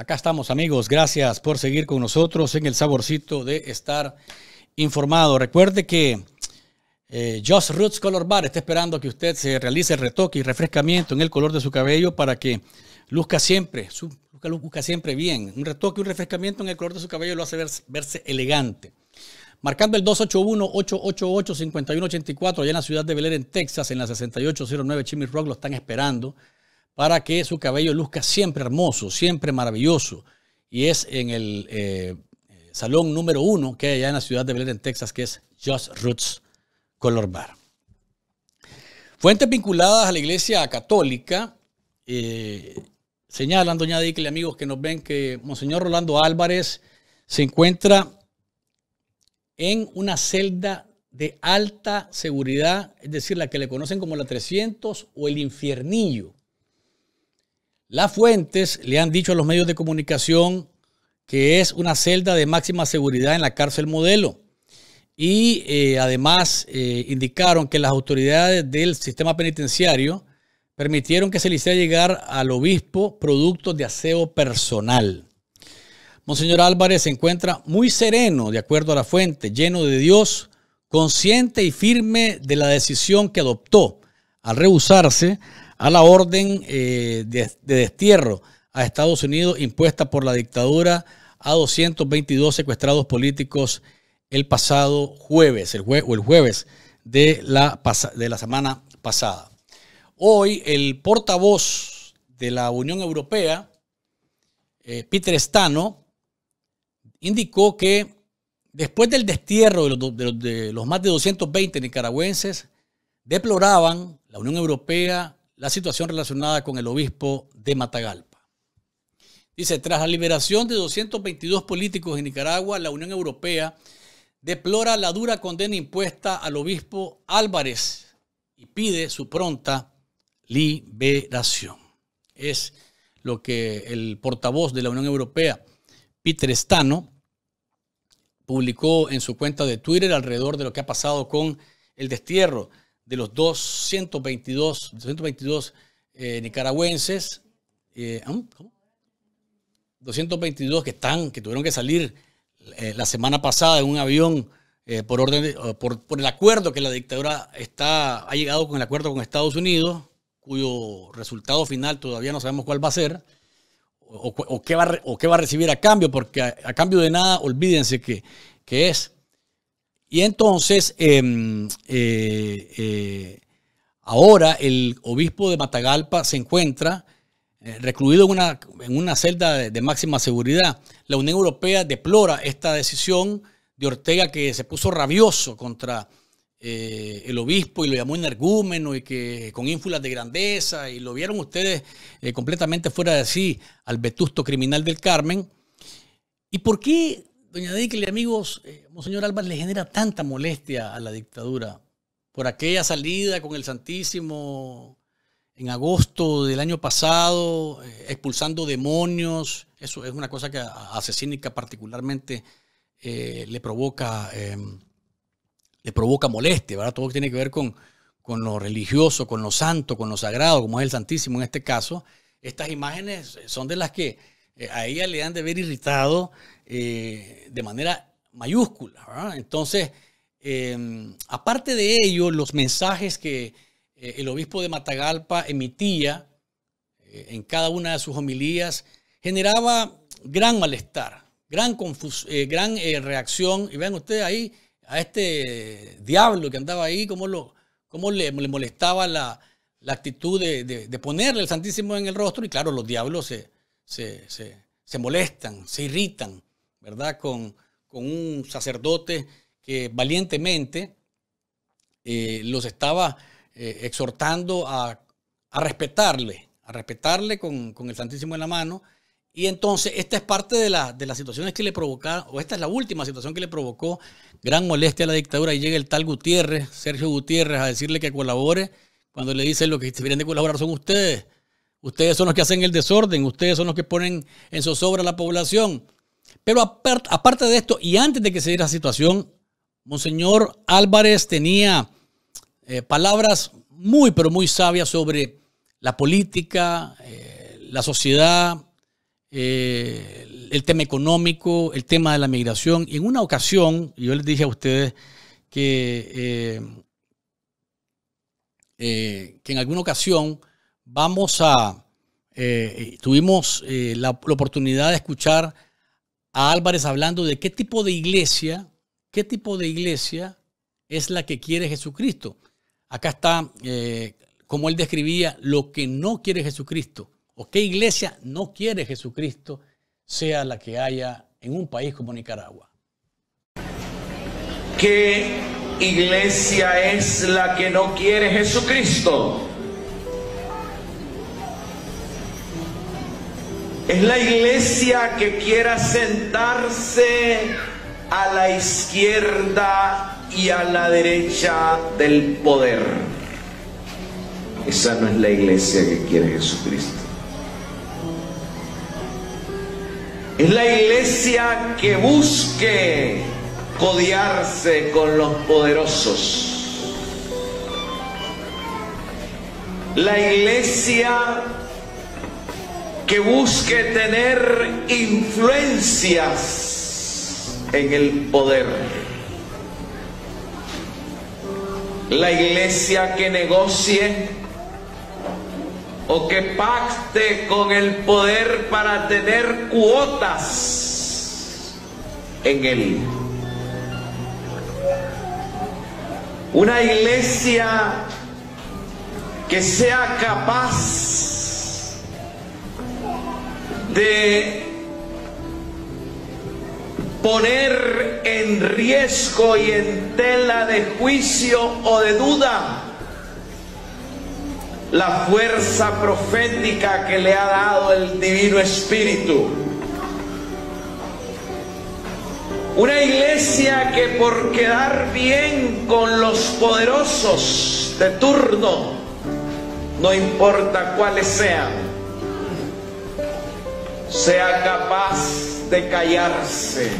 Acá estamos amigos, gracias por seguir con nosotros en el saborcito de estar informado. Recuerde que eh, Just Roots Color Bar está esperando que usted se realice el retoque y refrescamiento en el color de su cabello para que luzca siempre, luzca, siempre bien. Un retoque, un refrescamiento en el color de su cabello lo hace verse, elegante. Marcando el 281-888-5184 allá en la ciudad de Belén, en Texas, en la 6809 Chimmy Rock, lo están esperando para que su cabello luzca siempre hermoso, siempre maravilloso. Y es en el eh, eh, salón número uno que hay allá en la ciudad de Belén, en Texas, que es Just Roots Color Bar. Fuentes vinculadas a la iglesia católica eh, señalan, doña y amigos que nos ven, que Monseñor Rolando Álvarez se encuentra en una celda de alta seguridad, es decir, la que le conocen como la 300 o el infiernillo. Las fuentes le han dicho a los medios de comunicación que es una celda de máxima seguridad en la cárcel modelo. Y eh, además eh, indicaron que las autoridades del sistema penitenciario permitieron que se le hiciera llegar al obispo productos de aseo personal. Monseñor Álvarez se encuentra muy sereno, de acuerdo a la fuente, lleno de Dios, consciente y firme de la decisión que adoptó al rehusarse a la orden eh, de, destierro a Estados Unidos impuesta por la dictadura a 222 secuestrados políticos el pasado jueves, el o el jueves de la, de la semana pasada. Hoy el portavoz de la Unión Europea, eh, Peter Stano, indicó que después del destierro de los, más de 220 nicaragüenses, deploraban la Unión Europea la situación relacionada con el obispo de Matagalpa. Dice, tras la liberación de 222 políticos en Nicaragua, la Unión Europea deplora la dura condena impuesta al obispo Álvarez y pide su pronta liberación. Es lo que el portavoz de la Unión Europea, Peter Stano, publicó en su cuenta de Twitter alrededor de lo que ha pasado con el destierro de los 222, 222 eh, nicaragüenses, 222 eh, ¿ah? que están, que tuvieron que salir eh, la semana pasada en un avión por orden, por, el acuerdo que la dictadura está, ha llegado con el acuerdo con Estados Unidos, cuyo resultado final todavía no sabemos cuál va a ser. O, qué, va, o va a recibir a cambio, porque a, cambio de nada, olvídense que, que es y entonces, em, eh, eh, ahora el obispo de Matagalpa se encuentra eh, recluido en una, en una celda de, máxima seguridad. La Unión Europea deplora esta decisión de Ortega que se puso rabioso contra el obispo y lo llamó energúmeno y que con ínfulas de grandeza y lo vieron ustedes completamente fuera de sí al vetusto criminal del Carmen. ¿Y por qué doña Dickle, amigos, eh, Monseñor Álvarez le genera tanta molestia a la dictadura por aquella salida con el Santísimo en agosto del año pasado, eh, expulsando demonios. Eso es una cosa que a, Asesínica particularmente eh, le, provoca, em, le provoca molestia, ¿verdad? Todo tiene que ver con, con lo religioso, con lo santo, con lo sagrado, como es el Santísimo en este caso. Estas imágenes son de las que a ella le han de ver irritado eh, de manera mayúscula. Entonces, em, aparte de ello, los mensajes que eh, el obispo de Matagalpa emitía eh, en cada una de sus homilías generaba gran malestar, gran, gran reacción. Y vean ustedes ahí a este diablo que andaba ahí, cómo, lo, le, molestaba la, actitud de, ponerle el Santísimo en el rostro y claro, los diablos se, se molestan, se irritan. ¿verdad? Con, un sacerdote que valientemente eh, los estaba eh, exhortando a, respetarle, a respetarle con, el Santísimo en la mano. Y entonces esta es parte de, de las situaciones que le provocaron, o esta es la última situación que le provocó gran molestia a la dictadura. Y llega el tal Gutiérrez, Sergio Gutiérrez, a decirle que colabore, cuando le dice lo que deberían de colaborar son ustedes. Ustedes son los que hacen el desorden, ustedes son los que ponen en zozobra a la población. Pero aparte de esto, y antes de que se diera la situación, Monseñor Álvarez tenía eh, palabras muy, pero muy sabias sobre la política, eh, la sociedad, eh, el tema económico, el tema de la migración. Y en una ocasión, yo les dije a ustedes que, que en alguna ocasión vamos a, tuvimos la oportunidad de escuchar Álvarez hablando de qué tipo de iglesia, qué tipo de iglesia es la que quiere Jesucristo. Acá está, eh, como él describía, lo que no quiere Jesucristo, o qué iglesia no quiere Jesucristo sea la que haya en un país como Nicaragua. ¿Qué iglesia es la que no quiere Jesucristo? Es la iglesia que quiera sentarse a la izquierda y a la derecha del poder. Esa no es la iglesia que quiere Jesucristo. Es la iglesia que busque codiarse con los poderosos. La iglesia que busque tener influencias en el poder. La iglesia que negocie o que pacte con el poder para tener cuotas en él. Una iglesia que sea capaz de poner en riesgo y en tela de juicio o de duda la fuerza profética que le ha dado el Divino Espíritu. Una iglesia que por quedar bien con los poderosos de turno, no importa cuáles sean, sea capaz de callarse.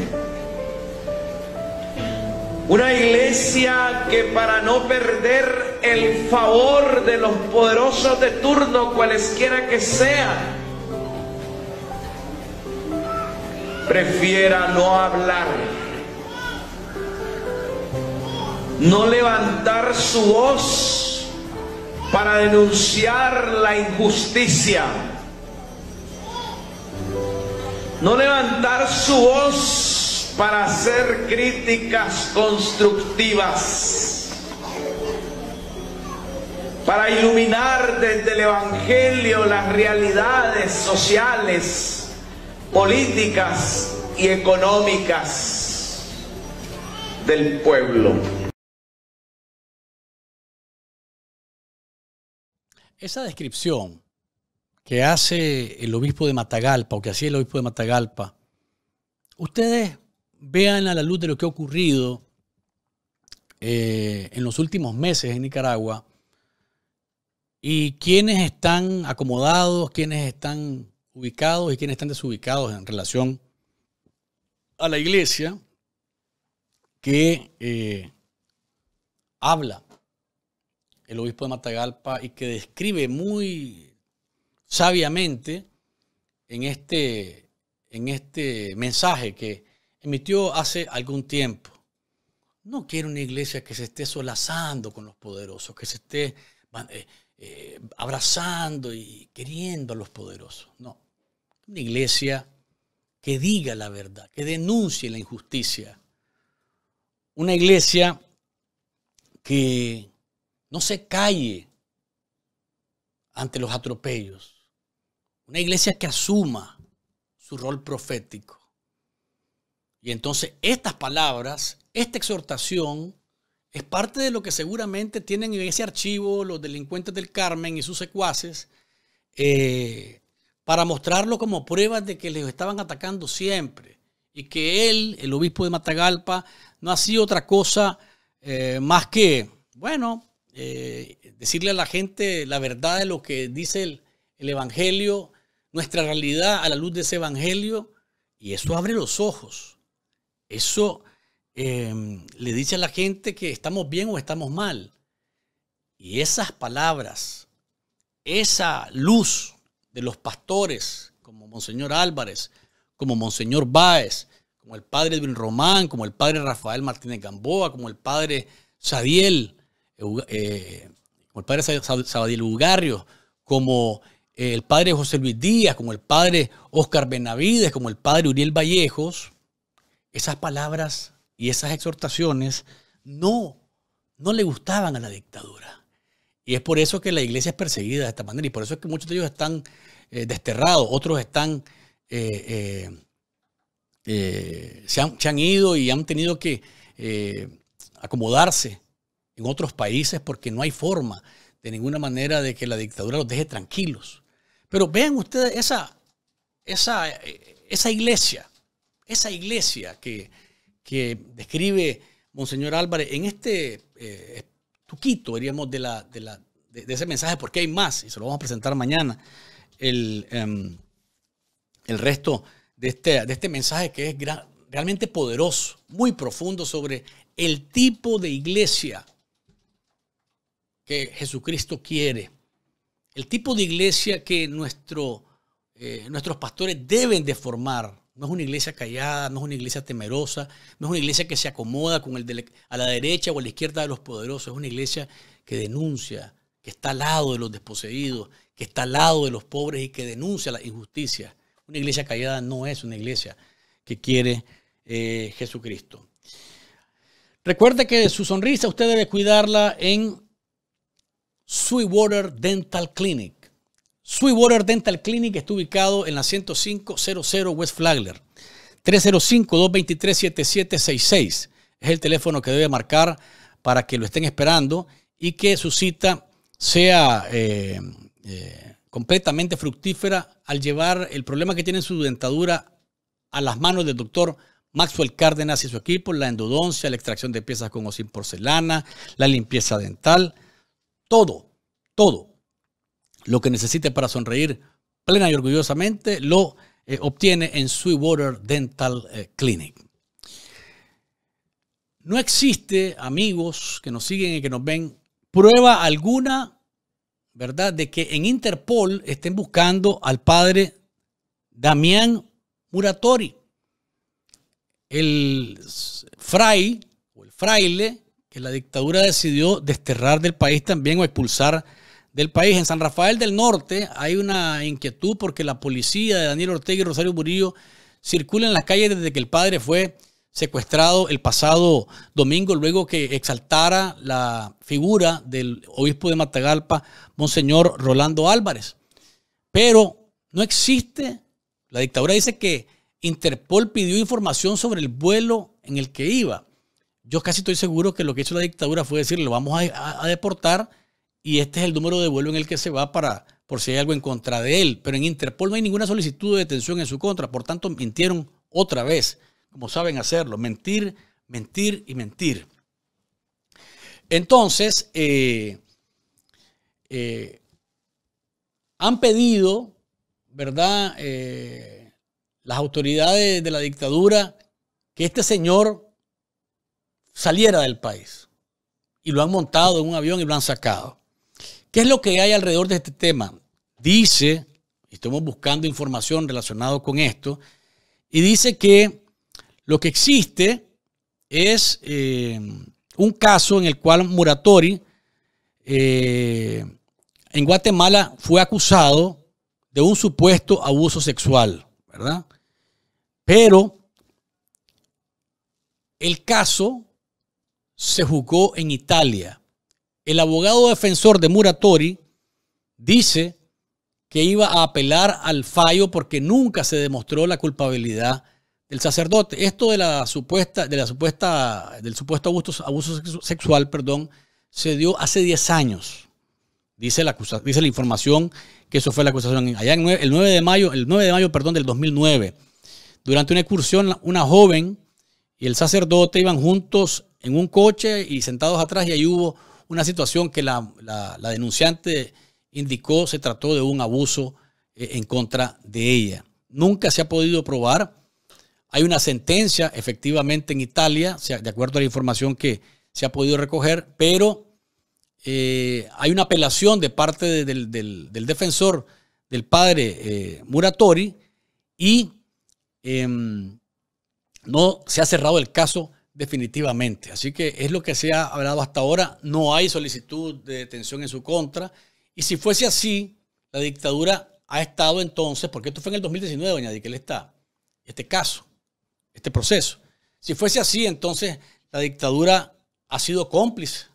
Una iglesia que para no perder el favor de los poderosos de turno, cualesquiera que sea prefiera no hablar, no levantar su voz para denunciar la injusticia no levantar su voz para hacer críticas constructivas. Para iluminar desde el Evangelio las realidades sociales, políticas y económicas del pueblo. Esa descripción que hace el obispo de Matagalpa, o que hacía el obispo de Matagalpa, ustedes vean a la luz de lo que ha ocurrido eh, en los últimos meses en Nicaragua y quiénes están acomodados, quiénes están ubicados y quiénes están desubicados en relación a la iglesia que eh, habla el obispo de Matagalpa y que describe muy sabiamente en este, en este mensaje que emitió hace algún tiempo. No quiero una iglesia que se esté solazando con los poderosos, que se esté eh, eh, abrazando y queriendo a los poderosos. No. Una iglesia que diga la verdad, que denuncie la injusticia. Una iglesia que no se calle ante los atropellos una iglesia que asuma su rol profético. Y entonces estas palabras, esta exhortación, es parte de lo que seguramente tienen en ese archivo los delincuentes del Carmen y sus secuaces eh, para mostrarlo como pruebas de que les estaban atacando siempre y que él, el obispo de Matagalpa, no ha sido otra cosa eh, más que, bueno, eh, decirle a la gente la verdad de lo que dice el, el Evangelio nuestra realidad a la luz de ese evangelio y eso abre los ojos. Eso em, le dice a la gente que estamos bien o estamos mal. Y esas palabras, esa luz de los pastores, como Monseñor Álvarez, como Monseñor Báez, como el padre Edwin Román, como el padre Rafael Martínez Gamboa, como el padre Sadiel, eh, como el padre Sabadiel Ugarrio, como eh, el padre José Luis Díaz, como el padre Oscar Benavides, como el padre Uriel Vallejos, esas palabras y esas exhortaciones no, no le gustaban a la dictadura. Y es por eso que la iglesia es perseguida de esta manera y por eso es que muchos de ellos están eh, desterrados, otros están, eh, se, han, se, han, ido y han tenido que acomodarse en otros países porque no hay forma de ninguna manera de que la dictadura los deje tranquilos. Pero vean ustedes esa, esa, eh, esa iglesia, esa iglesia que, describe Monseñor Álvarez en este eh, tuquito, diríamos, de, la, de, ese mensaje, porque hay más, y se lo vamos a presentar mañana, el, em, el resto de este, de este mensaje que es realmente poderoso, muy profundo sobre el tipo de iglesia que Jesucristo quiere el tipo de iglesia que nuestro, eh, nuestros pastores deben de formar. No es una iglesia callada, no es una iglesia temerosa, no es una iglesia que se acomoda con el a la derecha o a la izquierda de los poderosos. Es una iglesia que denuncia, que está al lado de los desposeídos, que está al lado de los pobres y que denuncia la injusticia. Una iglesia callada no es una iglesia que quiere eh, Jesucristo. Recuerde que su sonrisa usted debe cuidarla en Sweetwater Dental Clinic. Sweetwater Dental Clinic está ubicado en la 10500 West Flagler. 305-223-7766 es el teléfono que debe marcar para que lo estén esperando y que su cita sea eh, eh, completamente fructífera al llevar el problema que tiene su dentadura a las manos del doctor Maxwell Cárdenas y su equipo, la endodoncia, la extracción de piezas con o sin porcelana, la limpieza dental todo, todo lo que necesite para sonreír plena y orgullosamente lo eh, obtiene en Sweetwater Dental eh, Clinic. No existe, amigos que nos siguen y que nos ven, prueba alguna, ¿verdad?, de que en Interpol estén buscando al padre Damián Muratori, el fray o el fraile que la dictadura decidió desterrar del país también o expulsar del país. En San Rafael del Norte hay una inquietud porque la policía de Daniel Ortega y Rosario Murillo circula en las calles desde que el padre fue secuestrado el pasado domingo, luego que exaltara la figura del obispo de Matagalpa, Monseñor Rolando Álvarez. Pero no existe, la dictadura dice que Interpol pidió información sobre el vuelo en el que iba. Yo casi estoy seguro que lo que hizo la dictadura fue decir, lo vamos a, deportar y este es el número de vuelo en el que se va para, por si hay algo en contra de él. Pero en Interpol no hay ninguna solicitud de detención en su contra, por tanto mintieron otra vez, como saben hacerlo, mentir, mentir y mentir. Entonces, eh, eh, han pedido, ¿verdad? Eh, las autoridades de la dictadura que este señor saliera del país. Y lo han montado en un avión y lo han sacado. ¿Qué es lo que hay alrededor de este tema? Dice, estamos buscando información relacionada con esto, y dice que lo que existe es eh, un caso en el cual Muratori eh, en Guatemala fue acusado de un supuesto abuso sexual, ¿verdad? Pero el caso se juzgó en Italia. El abogado defensor de Muratori dice que iba a apelar al fallo porque nunca se demostró la culpabilidad del sacerdote. Esto de la supuesta, de la supuesta, del supuesto abuso, sexual, perdón, se dio hace 10 años. Dice la, dice la información que eso fue la acusación allá el 9 de mayo, el de mayo, perdón, del 2009. Durante una excursión, una joven y el sacerdote iban juntos en un coche y sentados atrás y ahí hubo una situación que la, denunciante indicó se trató de un abuso eh, en contra de ella. Nunca se ha podido probar. Hay una sentencia efectivamente en Italia, de acuerdo a la información que se ha podido recoger, pero eh, hay una apelación de parte del, defensor, del padre eh, Muratori, y em, no se ha cerrado el caso definitivamente. Así que es lo que se ha hablado hasta ahora. No hay solicitud de detención en su contra. Y si fuese así, la dictadura ha estado entonces, porque esto fue en el 2019, doña que él está, este caso, este proceso. Si fuese así, entonces la dictadura ha sido cómplice,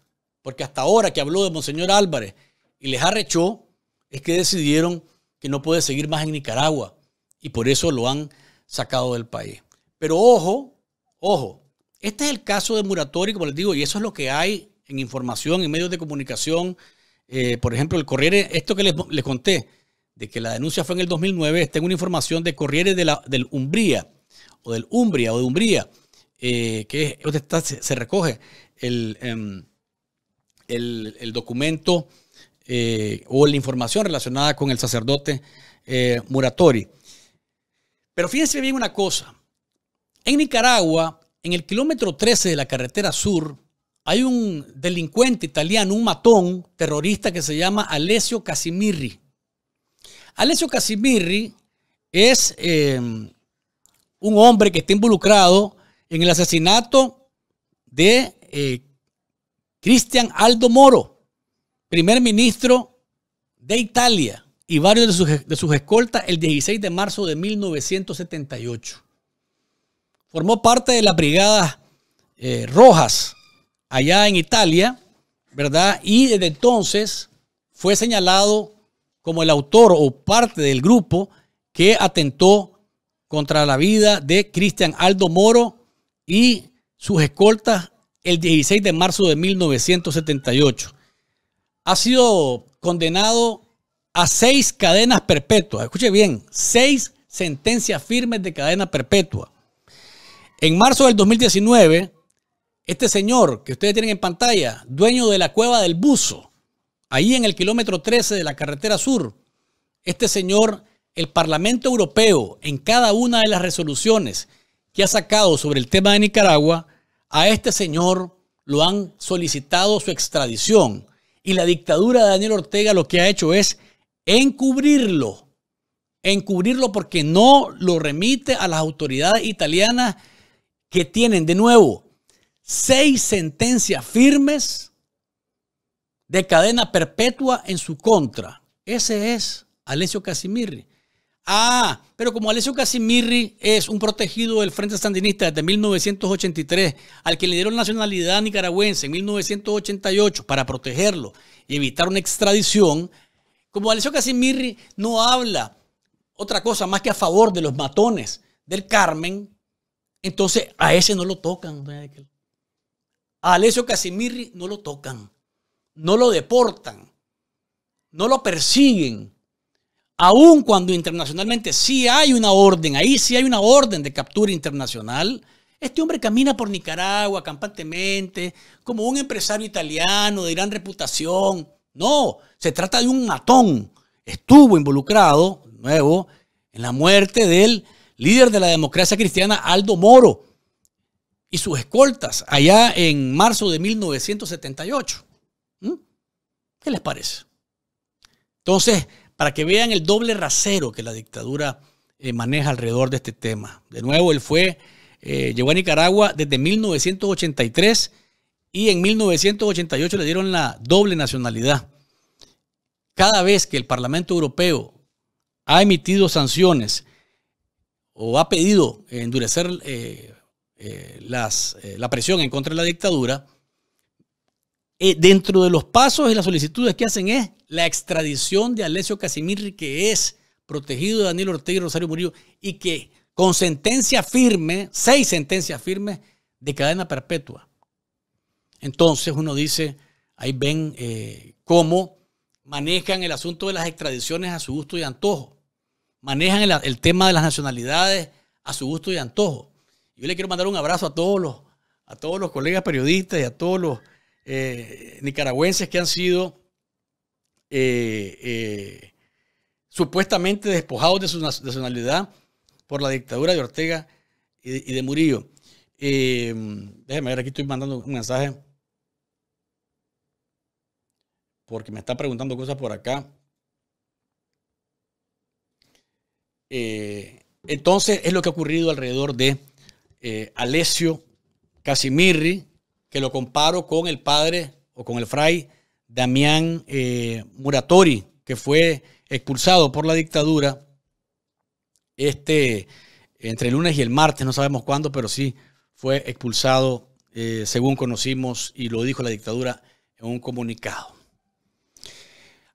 porque hasta ahora que habló de Monseñor Álvarez y les arrechó, es que decidieron que no puede seguir más en Nicaragua y por eso lo han sacado del país. Pero ojo, ojo, este es el caso de Muratori, como les digo, y eso es lo que hay en información, en medios de comunicación. Eh, por ejemplo, el Corriere, esto que les, conté, de que la denuncia fue en el 2009, tengo una información de Corriere de del Umbría, o del Umbria, o de Umbría, eh, que se, recoge el, em, el, el documento eh, o la información relacionada con el sacerdote Muratori. Pero fíjense bien una cosa. En Nicaragua, en el kilómetro 13 de la carretera sur hay un delincuente italiano, un matón terrorista que se llama Alessio Casimirri. Alessio Casimirri es em, un hombre que está involucrado en el asesinato de eh, Cristian Aldo Moro, primer ministro de Italia, y varios de sus, de sus escoltas el 16 de marzo de 1978 formó parte de las brigadas eh, rojas allá en Italia, ¿verdad? Y desde entonces fue señalado como el autor o parte del grupo que atentó contra la vida de Cristian Aldo Moro y sus escoltas el 16 de marzo de 1978. Ha sido condenado a seis cadenas perpetuas. Escuche bien, seis sentencias firmes de cadena perpetua. En marzo del 2019, este señor que ustedes tienen en pantalla, dueño de la cueva del Buzo, ahí en el kilómetro 13 de la carretera sur, este señor, el Parlamento Europeo, en cada una de las resoluciones que ha sacado sobre el tema de Nicaragua, a este señor lo han solicitado su extradición. Y la dictadura de Daniel Ortega lo que ha hecho es encubrirlo, encubrirlo porque no lo remite a las autoridades italianas que tienen de nuevo seis sentencias firmes de cadena perpetua en su contra. Ese es Alessio Casimirri. Ah, pero como Alessio Casimirri es un protegido del Frente Sandinista desde 1983, al que le dieron nacionalidad nicaragüense en 1988 para protegerlo y evitar una extradición, como Alessio Casimirri no habla otra cosa más que a favor de los matones del Carmen, entonces a ese no lo tocan, A Alessio Casimirri no lo tocan, no lo deportan, no lo persiguen. Aun cuando internacionalmente sí hay una orden, ahí sí hay una orden de captura internacional, este hombre camina por Nicaragua campantemente, como un empresario italiano de gran reputación. No, se trata de un matón. Estuvo involucrado, nuevo, en la muerte del líder de la democracia cristiana Aldo Moro y sus escoltas allá en marzo de 1978. ¿Mm? ¿Qué les parece? Entonces, para que vean el doble rasero que la dictadura eh, maneja alrededor de este tema. De nuevo, él fue, eh, llegó a Nicaragua desde 1983 y en 1988 le dieron la doble nacionalidad. Cada vez que el Parlamento Europeo ha emitido sanciones o ha pedido endurecer eh, eh, eh, la presión en contra de la dictadura, dentro de los pasos y las solicitudes que hacen es la extradición de Alessio Casimirri, que es protegido de Daniel Ortega y Rosario Murillo, y que con sentencia firme, seis sentencias firmes de cadena perpetua. Entonces uno dice, ahí ven cómo manejan el asunto de las extradiciones a su gusto y antojo manejan el, tema de las nacionalidades a su gusto y antojo. Yo le quiero mandar un abrazo a todos los, a todos los colegas periodistas y a todos los eh, nicaragüenses que han sido eh, eh, supuestamente despojados de su nacionalidad por la dictadura de Ortega y, de, Murillo. déjeme ver, aquí estoy mandando un mensaje porque me está preguntando cosas por acá. Eh, entonces es lo que ha ocurrido alrededor de eh, Alessio Casimirri, que lo comparo con el padre o con el fray Damián eh, Muratori, que fue expulsado por la dictadura este, entre el lunes y el martes, no sabemos cuándo, pero sí fue expulsado, según conocimos y lo dijo la dictadura en un comunicado.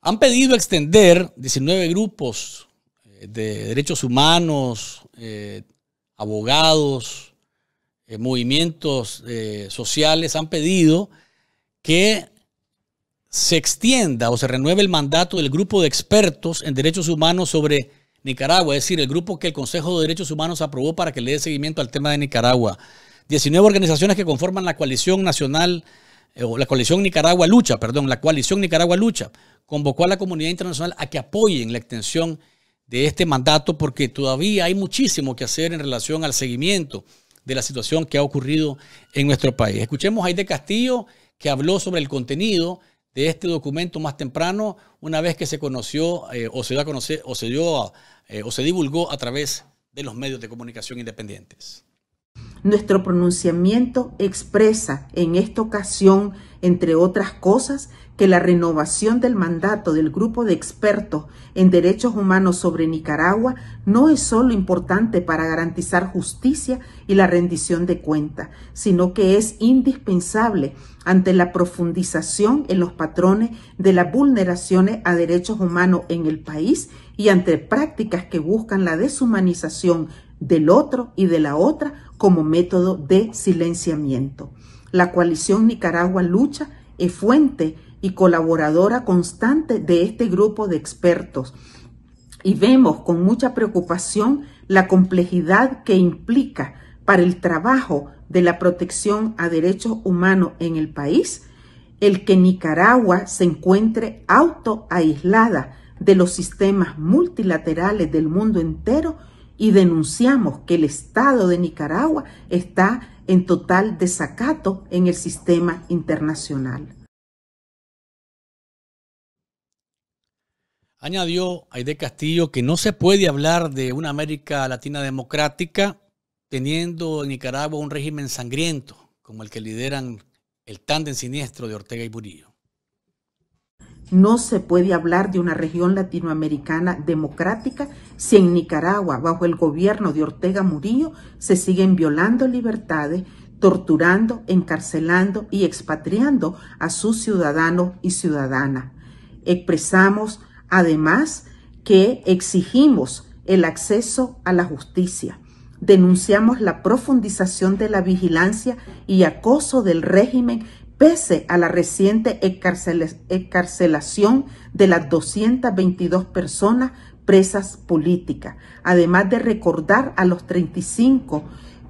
Han pedido extender 19 grupos de derechos humanos, eh, abogados, eh, movimientos eh, sociales han pedido que se extienda o se renueve el mandato del grupo de expertos en derechos humanos sobre Nicaragua, es decir, el grupo que el Consejo de Derechos Humanos aprobó para que le dé seguimiento al tema de Nicaragua. 19 organizaciones que conforman la coalición nacional o la coalición Nicaragua Lucha, perdón, la coalición Nicaragua Lucha, convocó a la comunidad internacional a que apoyen la extensión de este mandato porque todavía hay muchísimo que hacer en relación al seguimiento de la situación que ha ocurrido en nuestro país. Escuchemos a Aide Castillo, que habló sobre el contenido de este documento más temprano, una vez que se conoció eh, o se dio a conocer o se, dio, eh, o se divulgó a través de los medios de comunicación independientes. Nuestro pronunciamiento expresa en esta ocasión entre otras cosas, que la renovación del mandato del grupo de expertos en derechos humanos sobre Nicaragua no es solo importante para garantizar justicia y la rendición de cuentas, sino que es indispensable ante la profundización en los patrones de las vulneraciones a derechos humanos en el país y ante prácticas que buscan la deshumanización del otro y de la otra como método de silenciamiento. La coalición Nicaragua Lucha es fuente y colaboradora constante de este grupo de expertos y vemos con mucha preocupación la complejidad que implica para el trabajo de la protección a derechos humanos en el país el que Nicaragua se encuentre autoaislada de los sistemas multilaterales del mundo entero y denunciamos que el Estado de Nicaragua está en total desacato en el sistema internacional. Añadió Aide Castillo que no se puede hablar de una América Latina democrática teniendo en Nicaragua un régimen sangriento como el que lideran el tándem siniestro de Ortega y Burillo. No se puede hablar de una región latinoamericana democrática si en Nicaragua, bajo el gobierno de Ortega Murillo, se siguen violando libertades, torturando, encarcelando y expatriando a sus ciudadanos y ciudadanas. Expresamos, además, que exigimos el acceso a la justicia. Denunciamos la profundización de la vigilancia y acoso del régimen pese a la reciente encarcelación de las 222 personas presas políticas, además de recordar a los 35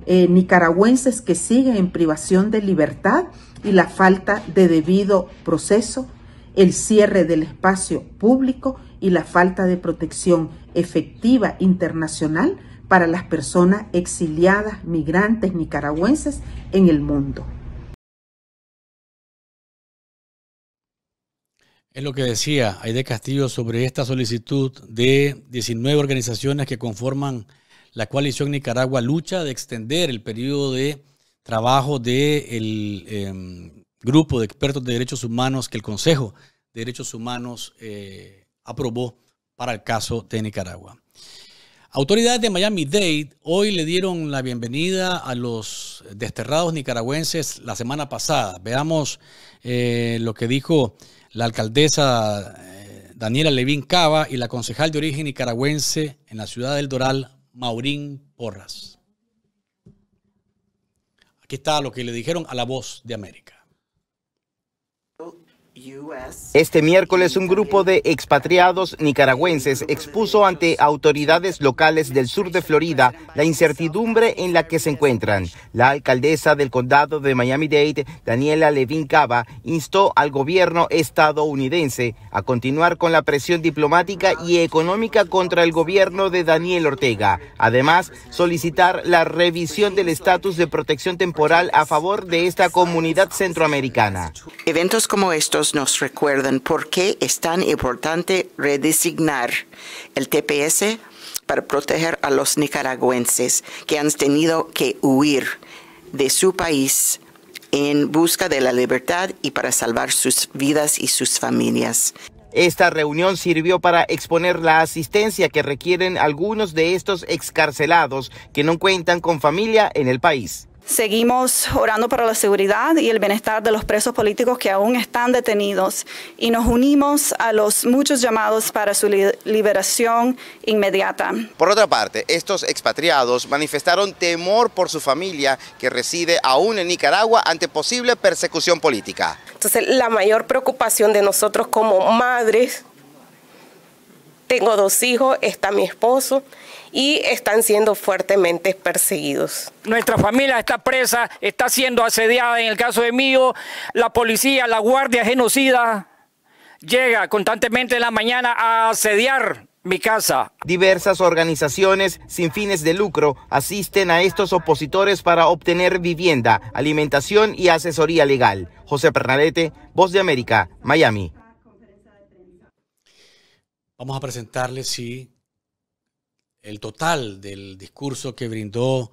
eh, nicaragüenses que siguen en privación de libertad y la falta de debido proceso, el cierre del espacio público y la falta de protección efectiva internacional para las personas exiliadas, migrantes nicaragüenses en el mundo. Es lo que decía Aide Castillo sobre esta solicitud de 19 organizaciones que conforman la coalición Nicaragua Lucha de extender el periodo de trabajo del em, grupo de expertos de derechos humanos que el Consejo de Derechos Humanos eh, aprobó para el caso de Nicaragua. Autoridades de Miami-Dade hoy le dieron la bienvenida a los desterrados nicaragüenses la semana pasada. Veamos eh, lo que dijo la alcaldesa eh, Daniela Levín Cava y la concejal de origen nicaragüense en la ciudad del Doral, Maurín Porras. Aquí está lo que le dijeron a la voz de América. Este miércoles un grupo de expatriados nicaragüenses expuso ante autoridades locales del sur de Florida la incertidumbre en la que se encuentran. La alcaldesa del condado de Miami-Dade, Daniela Levin Cava, instó al gobierno estadounidense a continuar con la presión diplomática y económica contra el gobierno de Daniel Ortega. Además, solicitar la revisión del estatus de protección temporal a favor de esta comunidad centroamericana. Eventos como estos nos recuerdan por qué es tan importante redesignar el TPS para proteger a los nicaragüenses que han tenido que huir de su país en busca de la libertad y para salvar sus vidas y sus familias. Esta reunión sirvió para exponer la asistencia que requieren algunos de estos excarcelados que no cuentan con familia en el país. Seguimos orando para la seguridad y el bienestar de los presos políticos que aún están detenidos y nos unimos a los muchos llamados para su liberación inmediata. Por otra parte, estos expatriados manifestaron temor por su familia que reside aún en Nicaragua ante posible persecución política. Entonces, la mayor preocupación de nosotros como madres, tengo dos hijos, está mi esposo, y están siendo fuertemente perseguidos. Nuestra familia está presa, está siendo asediada, en el caso de mío, la policía, la guardia genocida llega constantemente en la mañana a asediar mi casa. Diversas organizaciones sin fines de lucro asisten a estos opositores para obtener vivienda, alimentación y asesoría legal. José Pernalete, Voz de América, Miami. Vamos a presentarles, sí, el total del discurso que brindó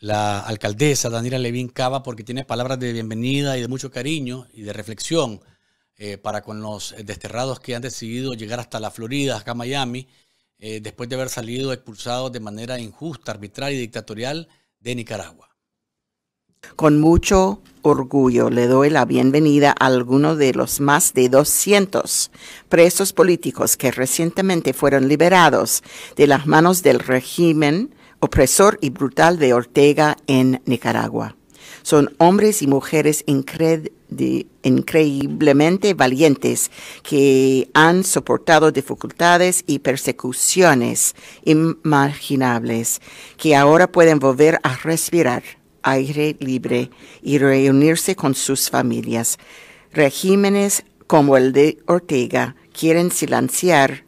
la alcaldesa Daniela Levín Cava, porque tiene palabras de bienvenida y de mucho cariño y de reflexión eh, para con los desterrados que han decidido llegar hasta la Florida, acá Miami, eh, después de haber salido expulsados de manera injusta, arbitraria y dictatorial de Nicaragua. Con mucho orgullo le doy la bienvenida a algunos de los más de 200 presos políticos que recientemente fueron liberados de las manos del régimen opresor y brutal de Ortega en Nicaragua. Son hombres y mujeres increíblemente valientes que han soportado dificultades y persecuciones imaginables, que ahora pueden volver a respirar aire libre y reunirse con sus familias. Regímenes como el de Ortega quieren silenciar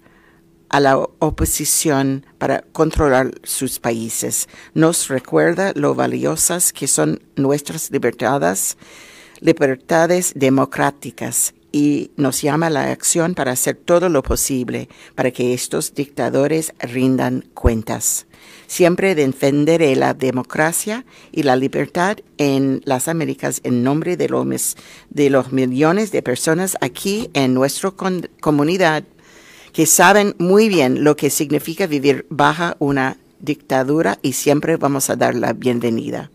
a la oposición para controlar sus países. Nos recuerda lo valiosas que son nuestras libertades, libertades democráticas y nos llama a la acción para hacer todo lo posible para que estos dictadores rindan cuentas siempre defenderé la democracia y la libertad en las Américas en nombre de los, de los millones de personas aquí en nuestra comunidad que saben muy bien lo que significa vivir bajo una dictadura y siempre vamos a dar la bienvenida.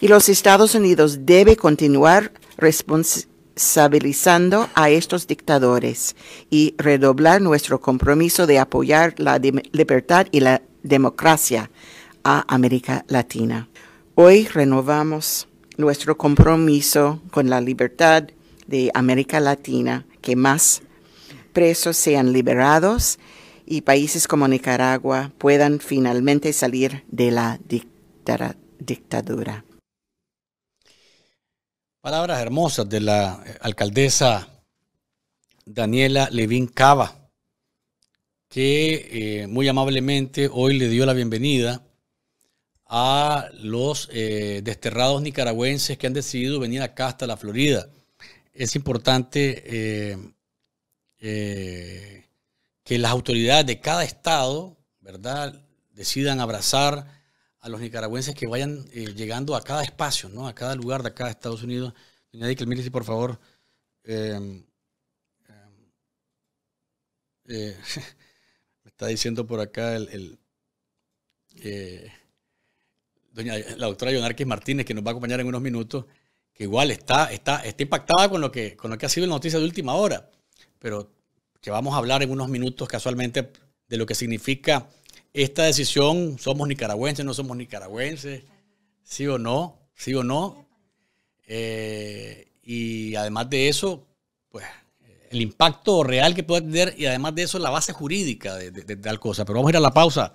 Y los Estados Unidos debe continuar responsabilizando a estos dictadores y redoblar nuestro compromiso de apoyar la libertad y la democracia a América Latina. Hoy renovamos nuestro compromiso con la libertad de América Latina, que más presos sean liberados y países como Nicaragua puedan finalmente salir de la dictadura. Palabras hermosas de la alcaldesa Daniela Levín Cava que eh, muy amablemente hoy le dio la bienvenida a los eh, desterrados nicaragüenses que han decidido venir acá hasta la Florida. Es importante eh, que las autoridades de cada estado, ¿verdad?, decidan abrazar a los nicaragüenses que vayan llegando a cada espacio, ¿no?, a cada lugar de acá de Estados Unidos. Doña Dick, mire por favor... Está diciendo por acá el, eh, doña, la doctora Yonarquis Martínez, que nos va a acompañar en unos minutos, que igual está, está, está impactada con lo, que, con lo que ha sido la noticia de última hora, pero que vamos a hablar en unos minutos casualmente de lo que significa esta decisión, somos nicaragüenses, no somos nicaragüenses, sí o no, sí o no. Eh, y además de eso, pues el impacto real que puede tener y además de eso la base jurídica de, tal cosa. Pero vamos a ir a la pausa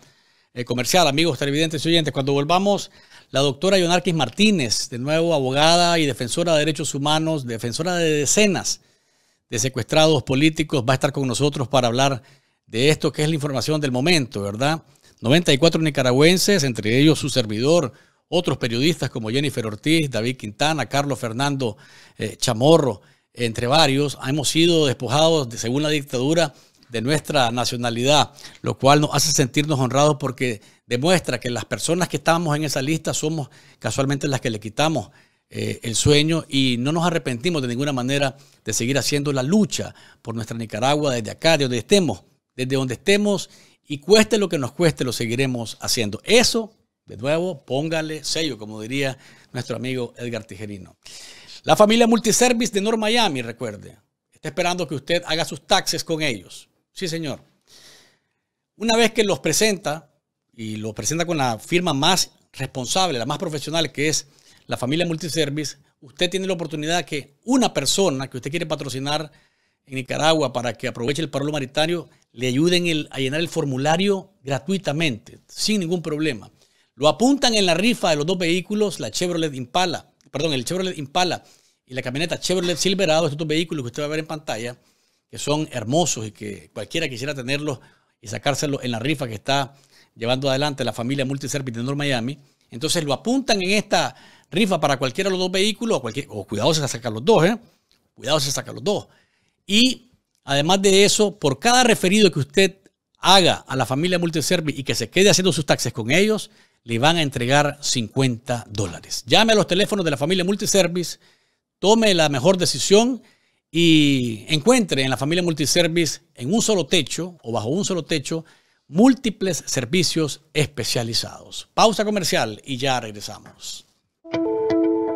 eh, comercial, amigos televidentes y oyentes. Cuando volvamos, la doctora Yonarquis Martínez, de nuevo abogada y defensora de derechos humanos, defensora de decenas de secuestrados políticos, va a estar con nosotros para hablar de esto que es la información del momento, ¿verdad? 94 nicaragüenses, entre ellos su servidor, otros periodistas como Jennifer Ortiz, David Quintana, Carlos Fernando eh, Chamorro entre varios, hemos sido despojados, según la dictadura, de nuestra nacionalidad, lo cual nos hace sentirnos honrados porque demuestra que las personas que estamos en esa lista somos casualmente las que le quitamos eh, el sueño y no nos arrepentimos de ninguna manera de seguir haciendo la lucha por nuestra Nicaragua desde acá, donde estemos, desde donde estemos y cueste lo que nos cueste, lo seguiremos haciendo. Eso, de nuevo, póngale sello, como diría nuestro amigo Edgar Tijerino. La familia Multiservice de North Miami, recuerde, está esperando que usted haga sus taxes con ellos. Sí, señor. Una vez que los presenta, y los presenta con la firma más responsable, la más profesional, que es la familia Multiservice, usted tiene la oportunidad que una persona que usted quiere patrocinar en Nicaragua para que aproveche el paro humanitario, le ayuden a llenar el formulario gratuitamente, sin ningún problema. Lo apuntan en la rifa de los dos vehículos, la Chevrolet Impala perdón, el Chevrolet Impala y la camioneta Chevrolet Silverado, estos dos vehículos que usted va a ver en pantalla, que son hermosos y que cualquiera quisiera tenerlos y sacárselos en la rifa que está llevando adelante la familia Multiservice de North Miami. Entonces lo apuntan en esta rifa para cualquiera de los dos vehículos, o, cualquier, o cuidado se los dos, ¿eh? Cuidado se saca los dos. Y además de eso, por cada referido que usted haga a la familia Multiservice y que se quede haciendo sus taxes con ellos, le van a entregar 50 dólares. Llame a los teléfonos de la familia Multiservice, tome la mejor decisión y encuentre en la familia Multiservice, en un solo techo o bajo un solo techo, múltiples servicios especializados. Pausa comercial y ya regresamos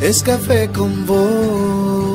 es café con vos.